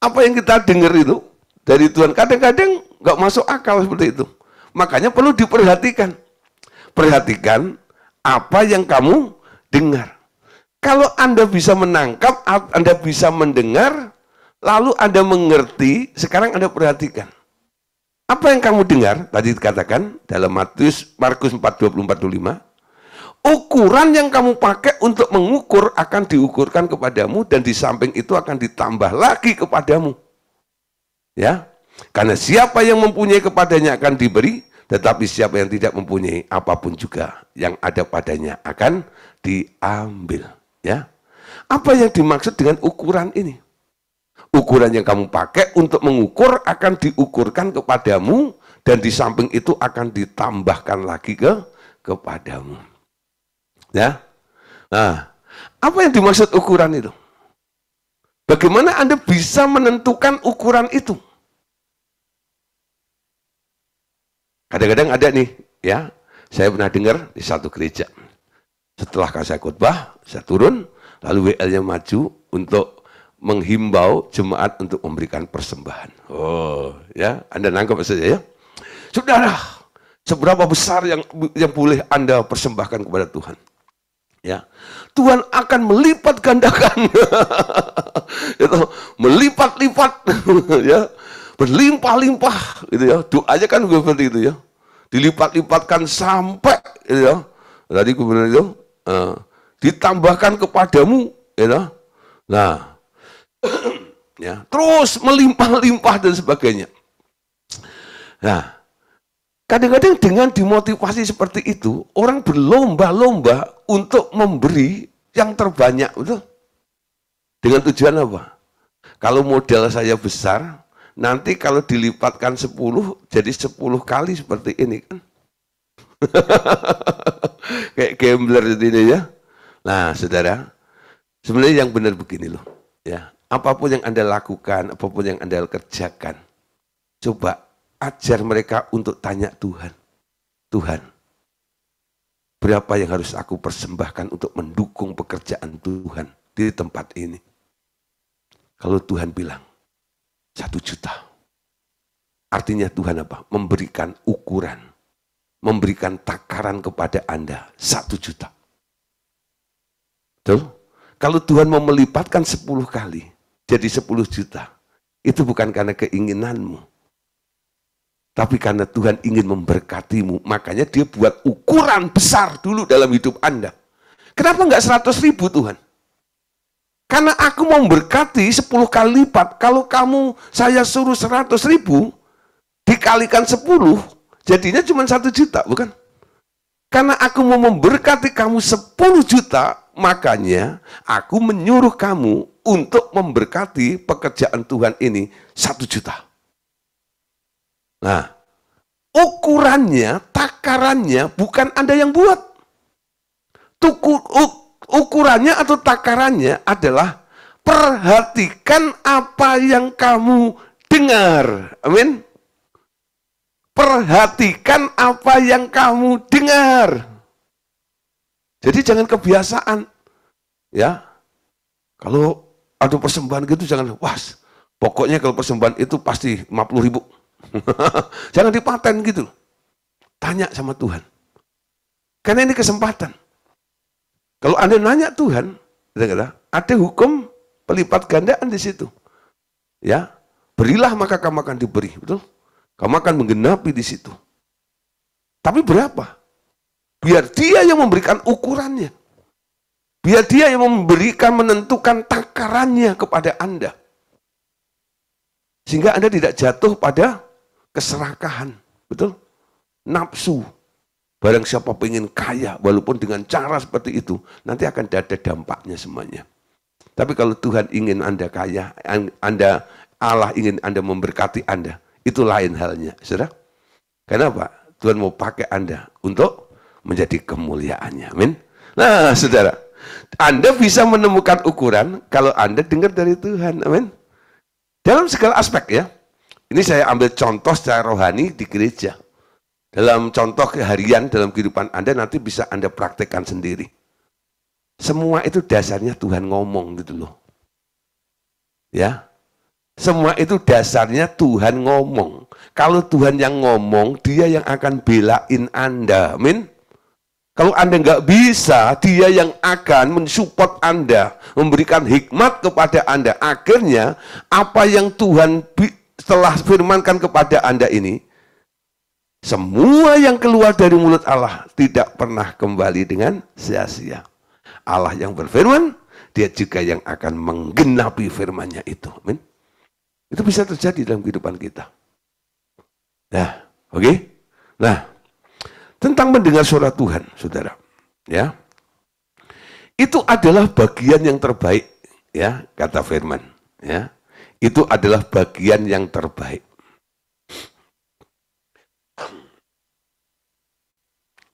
apa yang kita dengar itu dari Tuhan kadang-kadang nggak masuk akal seperti itu. Makanya perlu diperhatikan. Perhatikan apa yang kamu dengar. Kalau Anda bisa menangkap, Anda bisa mendengar, lalu Anda mengerti, sekarang Anda perhatikan. Apa yang kamu dengar, tadi dikatakan dalam Matius, Markus 4, 24, 25, ukuran yang kamu pakai untuk mengukur akan diukurkan kepadamu dan di samping itu akan ditambah lagi kepadamu. Ya. Karena siapa yang mempunyai kepadanya akan diberi, tetapi siapa yang tidak mempunyai apapun juga yang ada padanya akan diambil, ya. Apa yang dimaksud dengan ukuran ini? Ukuran yang kamu pakai untuk mengukur akan diukurkan kepadamu dan di samping itu akan ditambahkan lagi ke kepadamu. Ya. Nah, apa yang dimaksud ukuran itu? Bagaimana Anda bisa menentukan ukuran itu? Kadang-kadang ada nih, ya, saya pernah dengar di satu gereja. Setelah saya khotbah, saya turun, lalu WL-nya maju untuk menghimbau jemaat untuk memberikan persembahan. Oh, ya, Anda nangkep saja ya? Saudara, seberapa besar yang yang boleh Anda persembahkan kepada Tuhan? ya Tuhan akan melipat gandakan *laughs* itu melipat-lipat *laughs* ya berlimpah-limpah gitu ya doanya kan seperti itu ya dilipat-lipatkan sampai gitu ya tadi gue itu uh, ditambahkan kepadamu gitu. Ya. nah *clears throat* ya terus melimpah-limpah dan sebagainya nah Kadang-kadang dengan dimotivasi seperti itu, orang berlomba-lomba untuk memberi yang terbanyak, betul? Dengan tujuan apa? Kalau modal saya besar, nanti kalau dilipatkan 10, jadi 10 kali seperti ini kan. *laughs* Kayak gambler ini ya. Nah, saudara, sebenarnya yang benar begini loh. Ya, apapun yang Anda lakukan, apapun yang Anda kerjakan, coba ajar mereka untuk tanya Tuhan. Tuhan, berapa yang harus aku persembahkan untuk mendukung pekerjaan Tuhan di tempat ini? Kalau Tuhan bilang, satu juta. Artinya Tuhan apa? Memberikan ukuran, memberikan takaran kepada Anda, satu juta. Betul? Kalau Tuhan mau melipatkan sepuluh kali, jadi sepuluh juta, itu bukan karena keinginanmu, tapi karena Tuhan ingin memberkatimu, makanya dia buat ukuran besar dulu dalam hidup Anda. Kenapa enggak seratus ribu Tuhan? Karena aku mau memberkati sepuluh kali lipat. Kalau kamu saya suruh seratus ribu, dikalikan sepuluh, jadinya cuma satu juta, bukan? Karena aku mau memberkati kamu sepuluh juta, makanya aku menyuruh kamu untuk memberkati pekerjaan Tuhan ini satu juta. Nah, ukurannya, takarannya bukan Anda yang buat. Tuku, ukurannya atau takarannya adalah perhatikan apa yang kamu dengar. Amin. Perhatikan apa yang kamu dengar. Jadi jangan kebiasaan. Ya. Kalau ada persembahan gitu jangan, wah pokoknya kalau persembahan itu pasti 50 ribu. *laughs* Jangan dipaten gitu. Tanya sama Tuhan. Karena ini kesempatan. Kalau Anda nanya Tuhan, ada hukum pelipat gandaan di situ. Ya, berilah maka kamu akan diberi, betul? Kamu akan menggenapi di situ. Tapi berapa? Biar dia yang memberikan ukurannya. Biar dia yang memberikan menentukan takarannya kepada Anda. Sehingga Anda tidak jatuh pada keserakahan, betul? Nafsu. Barang siapa pengen kaya, walaupun dengan cara seperti itu, nanti akan ada dampaknya semuanya. Tapi kalau Tuhan ingin Anda kaya, Anda Allah ingin Anda memberkati Anda, itu lain halnya, saudara. Kenapa? Tuhan mau pakai Anda untuk menjadi kemuliaannya. Amin. Nah, saudara, Anda bisa menemukan ukuran kalau Anda dengar dari Tuhan. Amin. Dalam segala aspek ya. Ini saya ambil contoh secara rohani di gereja. Dalam contoh keharian dalam kehidupan Anda nanti bisa Anda praktekkan sendiri. Semua itu dasarnya Tuhan ngomong gitu loh. Ya. Semua itu dasarnya Tuhan ngomong. Kalau Tuhan yang ngomong, dia yang akan belain Anda. Amin. Kalau Anda nggak bisa, dia yang akan mensupport Anda, memberikan hikmat kepada Anda. Akhirnya, apa yang Tuhan telah firmankan kepada Anda ini, semua yang keluar dari mulut Allah tidak pernah kembali dengan sia-sia. Allah yang berfirman, dia juga yang akan menggenapi firmannya itu. Amin. Itu bisa terjadi dalam kehidupan kita. Nah, oke? Okay? Nah, tentang mendengar suara Tuhan, Saudara. Ya. Itu adalah bagian yang terbaik, ya, kata firman, ya itu adalah bagian yang terbaik.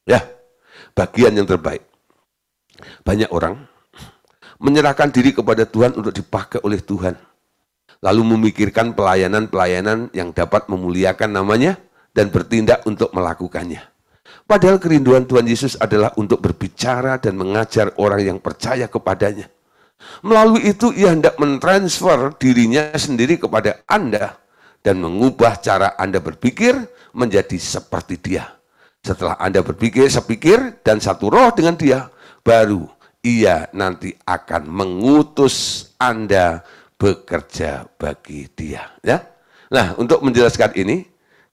Ya, bagian yang terbaik. Banyak orang menyerahkan diri kepada Tuhan untuk dipakai oleh Tuhan. Lalu memikirkan pelayanan-pelayanan yang dapat memuliakan namanya dan bertindak untuk melakukannya. Padahal kerinduan Tuhan Yesus adalah untuk berbicara dan mengajar orang yang percaya kepadanya. Melalui itu ia hendak mentransfer dirinya sendiri kepada Anda dan mengubah cara Anda berpikir menjadi seperti dia. Setelah Anda berpikir sepikir dan satu roh dengan dia, baru ia nanti akan mengutus Anda bekerja bagi dia. Ya. Nah, untuk menjelaskan ini,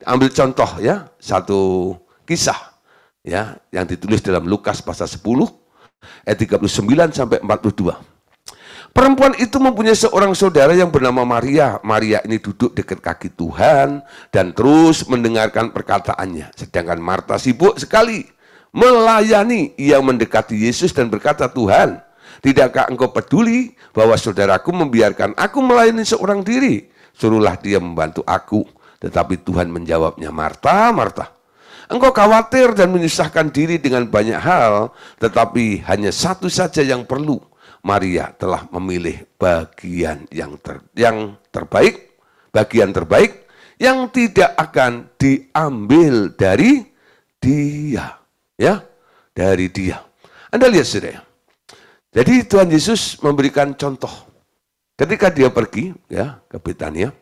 ambil contoh ya, satu kisah ya yang ditulis dalam Lukas pasal 10 ayat 39 sampai 42. Perempuan itu mempunyai seorang saudara yang bernama Maria. Maria ini duduk dekat kaki Tuhan dan terus mendengarkan perkataannya. Sedangkan Marta sibuk sekali melayani. Ia mendekati Yesus dan berkata, Tuhan, tidakkah engkau peduli bahwa saudaraku membiarkan aku melayani seorang diri? Suruhlah dia membantu aku. Tetapi Tuhan menjawabnya, Marta, Marta, Engkau khawatir dan menyusahkan diri dengan banyak hal, tetapi hanya satu saja yang perlu. Maria telah memilih bagian yang ter, yang terbaik, bagian terbaik yang tidak akan diambil dari dia, ya, dari dia. Anda lihat sudah. Jadi Tuhan Yesus memberikan contoh. Ketika dia pergi ya ke Betania,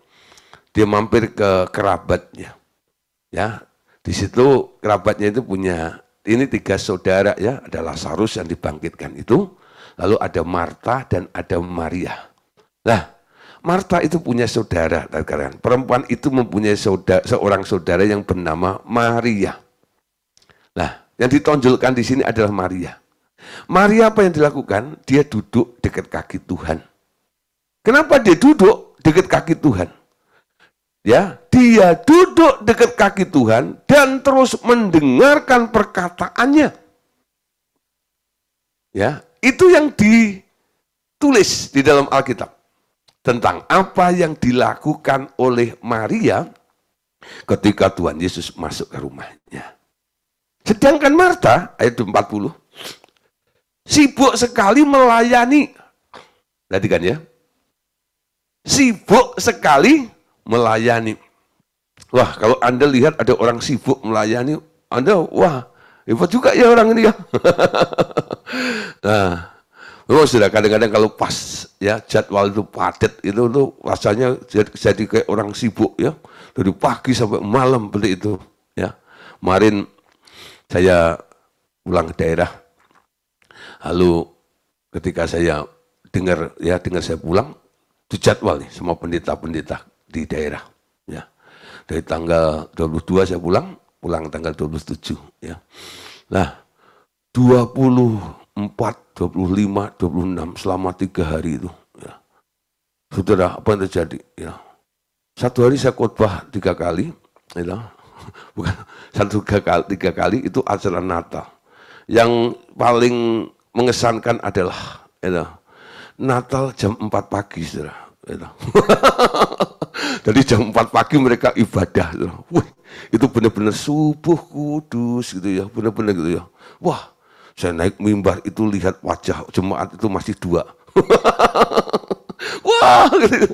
dia mampir ke kerabatnya. Ya, di situ kerabatnya itu punya ini tiga saudara ya, adalah Lazarus yang dibangkitkan itu, Lalu ada Marta dan ada Maria. Nah, Marta itu punya saudara, katakan. Perempuan itu mempunyai saudara, seorang saudara yang bernama Maria. Nah, yang ditonjolkan di sini adalah Maria. Maria apa yang dilakukan? Dia duduk dekat kaki Tuhan. Kenapa dia duduk dekat kaki Tuhan? Ya, dia duduk dekat kaki Tuhan dan terus mendengarkan perkataannya. Ya, itu yang ditulis di dalam Alkitab. Tentang apa yang dilakukan oleh Maria ketika Tuhan Yesus masuk ke rumahnya. Sedangkan Marta, ayat 40, sibuk sekali melayani. kan ya. Sibuk sekali melayani. Wah, kalau Anda lihat ada orang sibuk melayani, Anda, wah, Hebat juga ya orang ini ya. *laughs* nah, memang sudah kadang-kadang kalau pas ya jadwal itu padat itu tuh rasanya jadi, jadi kayak orang sibuk ya. Dari pagi sampai malam beli itu ya. Kemarin saya pulang ke daerah. Lalu ketika saya dengar ya dengar saya pulang itu jadwal nih semua pendeta-pendeta di daerah ya. Dari tanggal 22 saya pulang, pulang tanggal 27 ya. Nah, 24, 25, 26 selama tiga hari itu ya. Saudara, apa yang terjadi ya? Satu hari saya khotbah tiga kali, ya. Bukan satu tiga kali, tiga kali itu acara Natal. Yang paling mengesankan adalah ya, Natal jam 4 pagi, saudara. Ya. *laughs* Jadi jam 4 pagi mereka ibadah. Wih, itu benar-benar subuh kudus gitu ya, benar-benar gitu ya. Wah, saya naik mimbar itu lihat wajah jemaat itu masih dua. *laughs* Wah, gitu.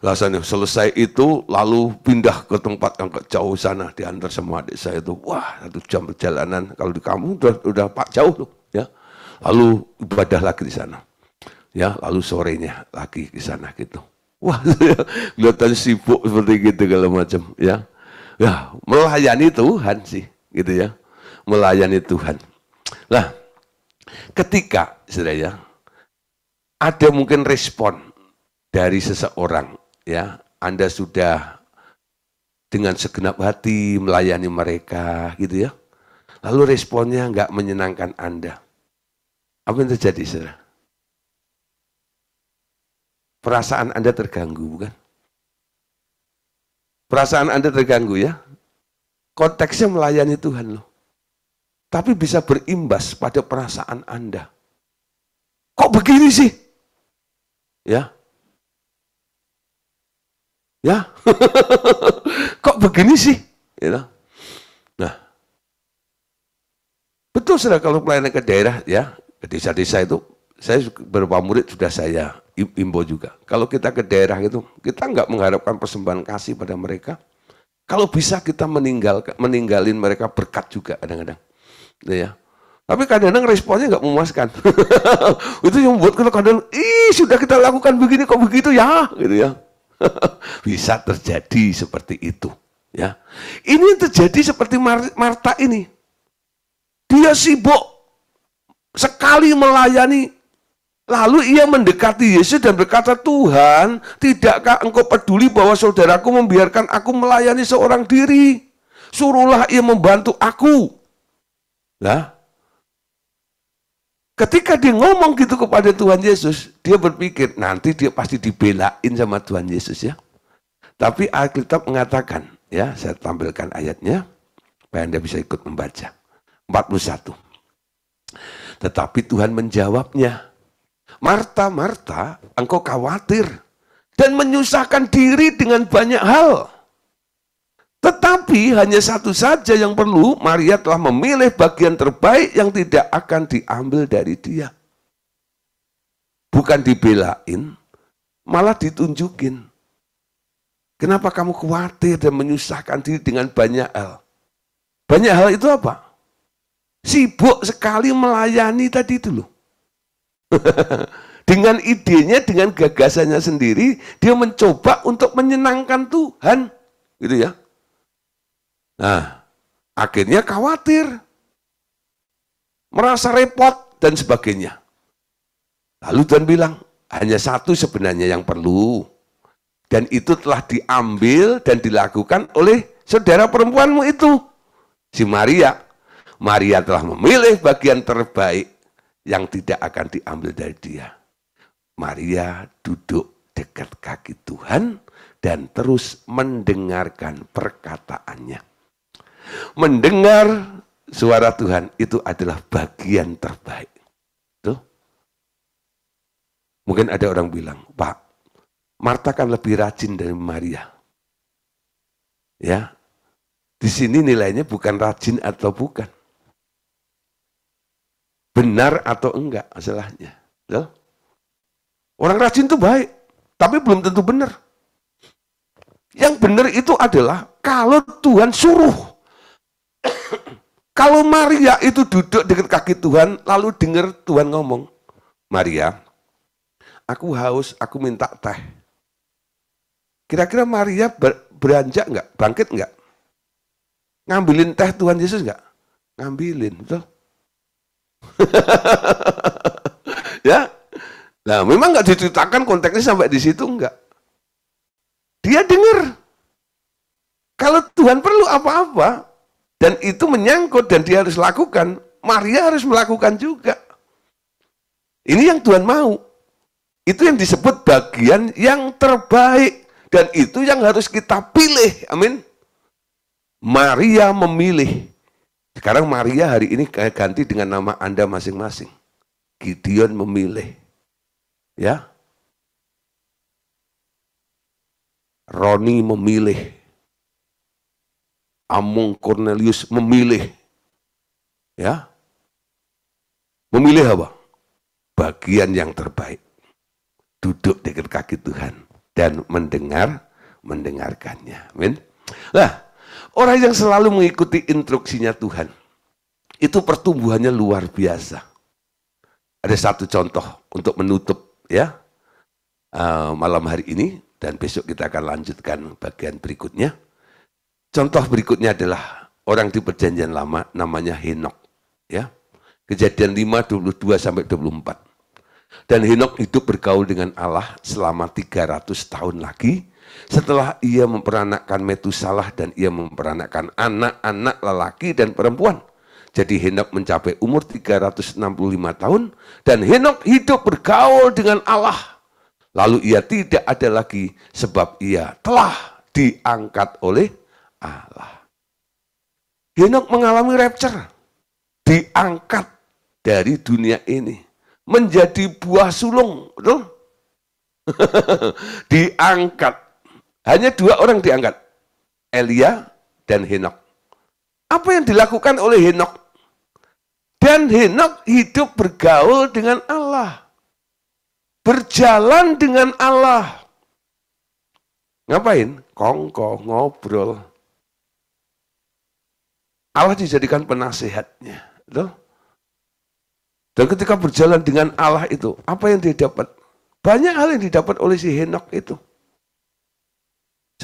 rasanya selesai itu lalu pindah ke tempat yang jauh sana diantar sama adik saya itu. Wah, satu jam perjalanan kalau di kamu udah udah pak jauh tuh ya. Lalu ibadah lagi di sana. Ya, lalu sorenya lagi di sana gitu. Wah, kelihatan sibuk seperti gitu kalau macam ya. Ya, melayani Tuhan sih gitu ya. Melayani Tuhan. Lah, ketika sebenarnya ada mungkin respon dari seseorang ya, Anda sudah dengan segenap hati melayani mereka gitu ya. Lalu responnya enggak menyenangkan Anda. Apa yang terjadi, saudara? Perasaan Anda terganggu, bukan? Perasaan Anda terganggu ya. Konteksnya melayani Tuhan loh. Tapi bisa berimbas pada perasaan Anda. Kok begini sih? Ya. Ya. *laughs* Kok begini sih? Ya. Nah. Betul sudah kalau pelayanan ke daerah ya, ke desa-desa itu saya beberapa murid sudah saya imbo juga. Kalau kita ke daerah itu, kita nggak mengharapkan persembahan kasih pada mereka. Kalau bisa kita meninggal, meninggalin mereka berkat juga kadang-kadang. Gitu Ya. Tapi kadang-kadang responnya nggak memuaskan. *laughs* itu yang membuat kita kadang, ih sudah kita lakukan begini kok begitu ya, gitu ya. *laughs* bisa terjadi seperti itu. Ya, ini yang terjadi seperti Marta ini. Dia sibuk sekali melayani Lalu ia mendekati Yesus dan berkata, Tuhan, tidakkah engkau peduli bahwa saudaraku membiarkan aku melayani seorang diri? Suruhlah ia membantu aku. Lah, ketika dia ngomong gitu kepada Tuhan Yesus, dia berpikir, nanti dia pasti dibelain sama Tuhan Yesus ya. Tapi Alkitab mengatakan, ya saya tampilkan ayatnya, supaya Anda bisa ikut membaca. 41. Tetapi Tuhan menjawabnya, Marta, Marta, engkau khawatir dan menyusahkan diri dengan banyak hal. Tetapi hanya satu saja yang perlu, Maria telah memilih bagian terbaik yang tidak akan diambil dari dia. Bukan dibelain, malah ditunjukin. Kenapa kamu khawatir dan menyusahkan diri dengan banyak hal? Banyak hal itu apa? Sibuk sekali melayani tadi itu loh. *laughs* dengan idenya, dengan gagasannya sendiri, dia mencoba untuk menyenangkan Tuhan, gitu ya. Nah, akhirnya khawatir, merasa repot dan sebagainya. Lalu Tuhan bilang, hanya satu sebenarnya yang perlu. Dan itu telah diambil dan dilakukan oleh saudara perempuanmu itu, si Maria. Maria telah memilih bagian terbaik yang tidak akan diambil dari dia. Maria duduk dekat kaki Tuhan dan terus mendengarkan perkataannya. Mendengar suara Tuhan itu adalah bagian terbaik. Tuh. Mungkin ada orang bilang, Pak, Marta kan lebih rajin dari Maria. Ya, di sini nilainya bukan rajin atau bukan benar atau enggak masalahnya. loh. Orang rajin itu baik, tapi belum tentu benar. Yang benar itu adalah kalau Tuhan suruh. kalau Maria itu duduk dekat kaki Tuhan, lalu dengar Tuhan ngomong, Maria, aku haus, aku minta teh. Kira-kira Maria beranjak enggak? Bangkit enggak? Ngambilin teh Tuhan Yesus enggak? Ngambilin, loh. *laughs* ya. Nah, memang nggak diceritakan konteksnya sampai di situ enggak. Dia dengar. Kalau Tuhan perlu apa-apa dan itu menyangkut dan dia harus lakukan, Maria harus melakukan juga. Ini yang Tuhan mau. Itu yang disebut bagian yang terbaik dan itu yang harus kita pilih. Amin. Maria memilih. Sekarang Maria hari ini ganti dengan nama Anda masing-masing. Gideon memilih. Ya. Roni memilih. Among Cornelius memilih. Ya. Memilih apa? Bagian yang terbaik. Duduk dekat kaki Tuhan dan mendengar mendengarkannya. Amin. Lah, Orang yang selalu mengikuti instruksinya Tuhan, itu pertumbuhannya luar biasa. Ada satu contoh untuk menutup ya eh, malam hari ini dan besok kita akan lanjutkan bagian berikutnya. Contoh berikutnya adalah orang di perjanjian lama namanya Henok ya. Kejadian 5 22 sampai 24. Dan Henok hidup bergaul dengan Allah selama 300 tahun lagi setelah ia memperanakkan Metusalah dan ia memperanakkan anak-anak lelaki dan perempuan. Jadi Henok mencapai umur 365 tahun dan Henok hidup bergaul dengan Allah. Lalu ia tidak ada lagi sebab ia telah diangkat oleh Allah. Henok mengalami rapture, diangkat dari dunia ini menjadi buah sulung, betul? *laughs* diangkat hanya dua orang diangkat, Elia dan Henok. Apa yang dilakukan oleh Henok? Dan Henok hidup bergaul dengan Allah. Berjalan dengan Allah. Ngapain? Kongko, ngobrol. Allah dijadikan penasehatnya. Loh? Gitu. Dan ketika berjalan dengan Allah itu, apa yang dia dapat? Banyak hal yang didapat oleh si Henok itu.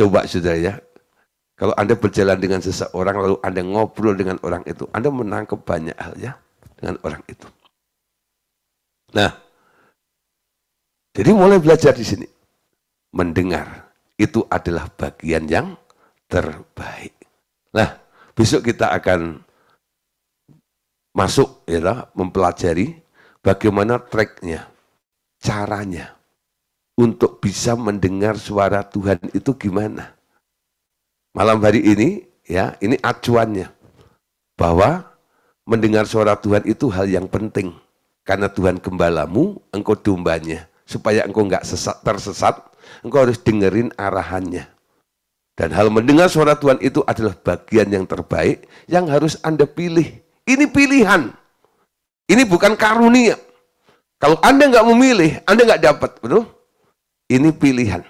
Coba saudara ya, kalau Anda berjalan dengan seseorang lalu Anda ngobrol dengan orang itu, Anda menangkap banyak hal ya dengan orang itu. Nah, jadi mulai belajar di sini. Mendengar itu adalah bagian yang terbaik. Nah, besok kita akan masuk ya, mempelajari bagaimana tracknya, caranya untuk bisa mendengar suara Tuhan itu gimana? Malam hari ini, ya, ini acuannya bahwa mendengar suara Tuhan itu hal yang penting karena Tuhan gembalamu, engkau dombanya supaya engkau enggak sesat, tersesat, engkau harus dengerin arahannya. Dan hal mendengar suara Tuhan itu adalah bagian yang terbaik yang harus Anda pilih. Ini pilihan. Ini bukan karunia. Kalau Anda enggak memilih, Anda enggak dapat, betul? Ini pilihan.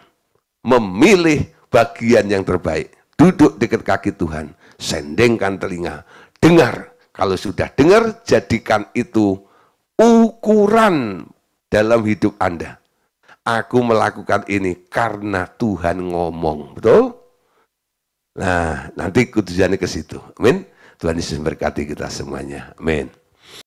Memilih bagian yang terbaik. Duduk dekat kaki Tuhan. Sendengkan telinga. Dengar. Kalau sudah dengar, jadikan itu ukuran dalam hidup Anda. Aku melakukan ini karena Tuhan ngomong. Betul? Nah, nanti kutujani ke situ. Amin. Tuhan Yesus memberkati kita semuanya. Amin.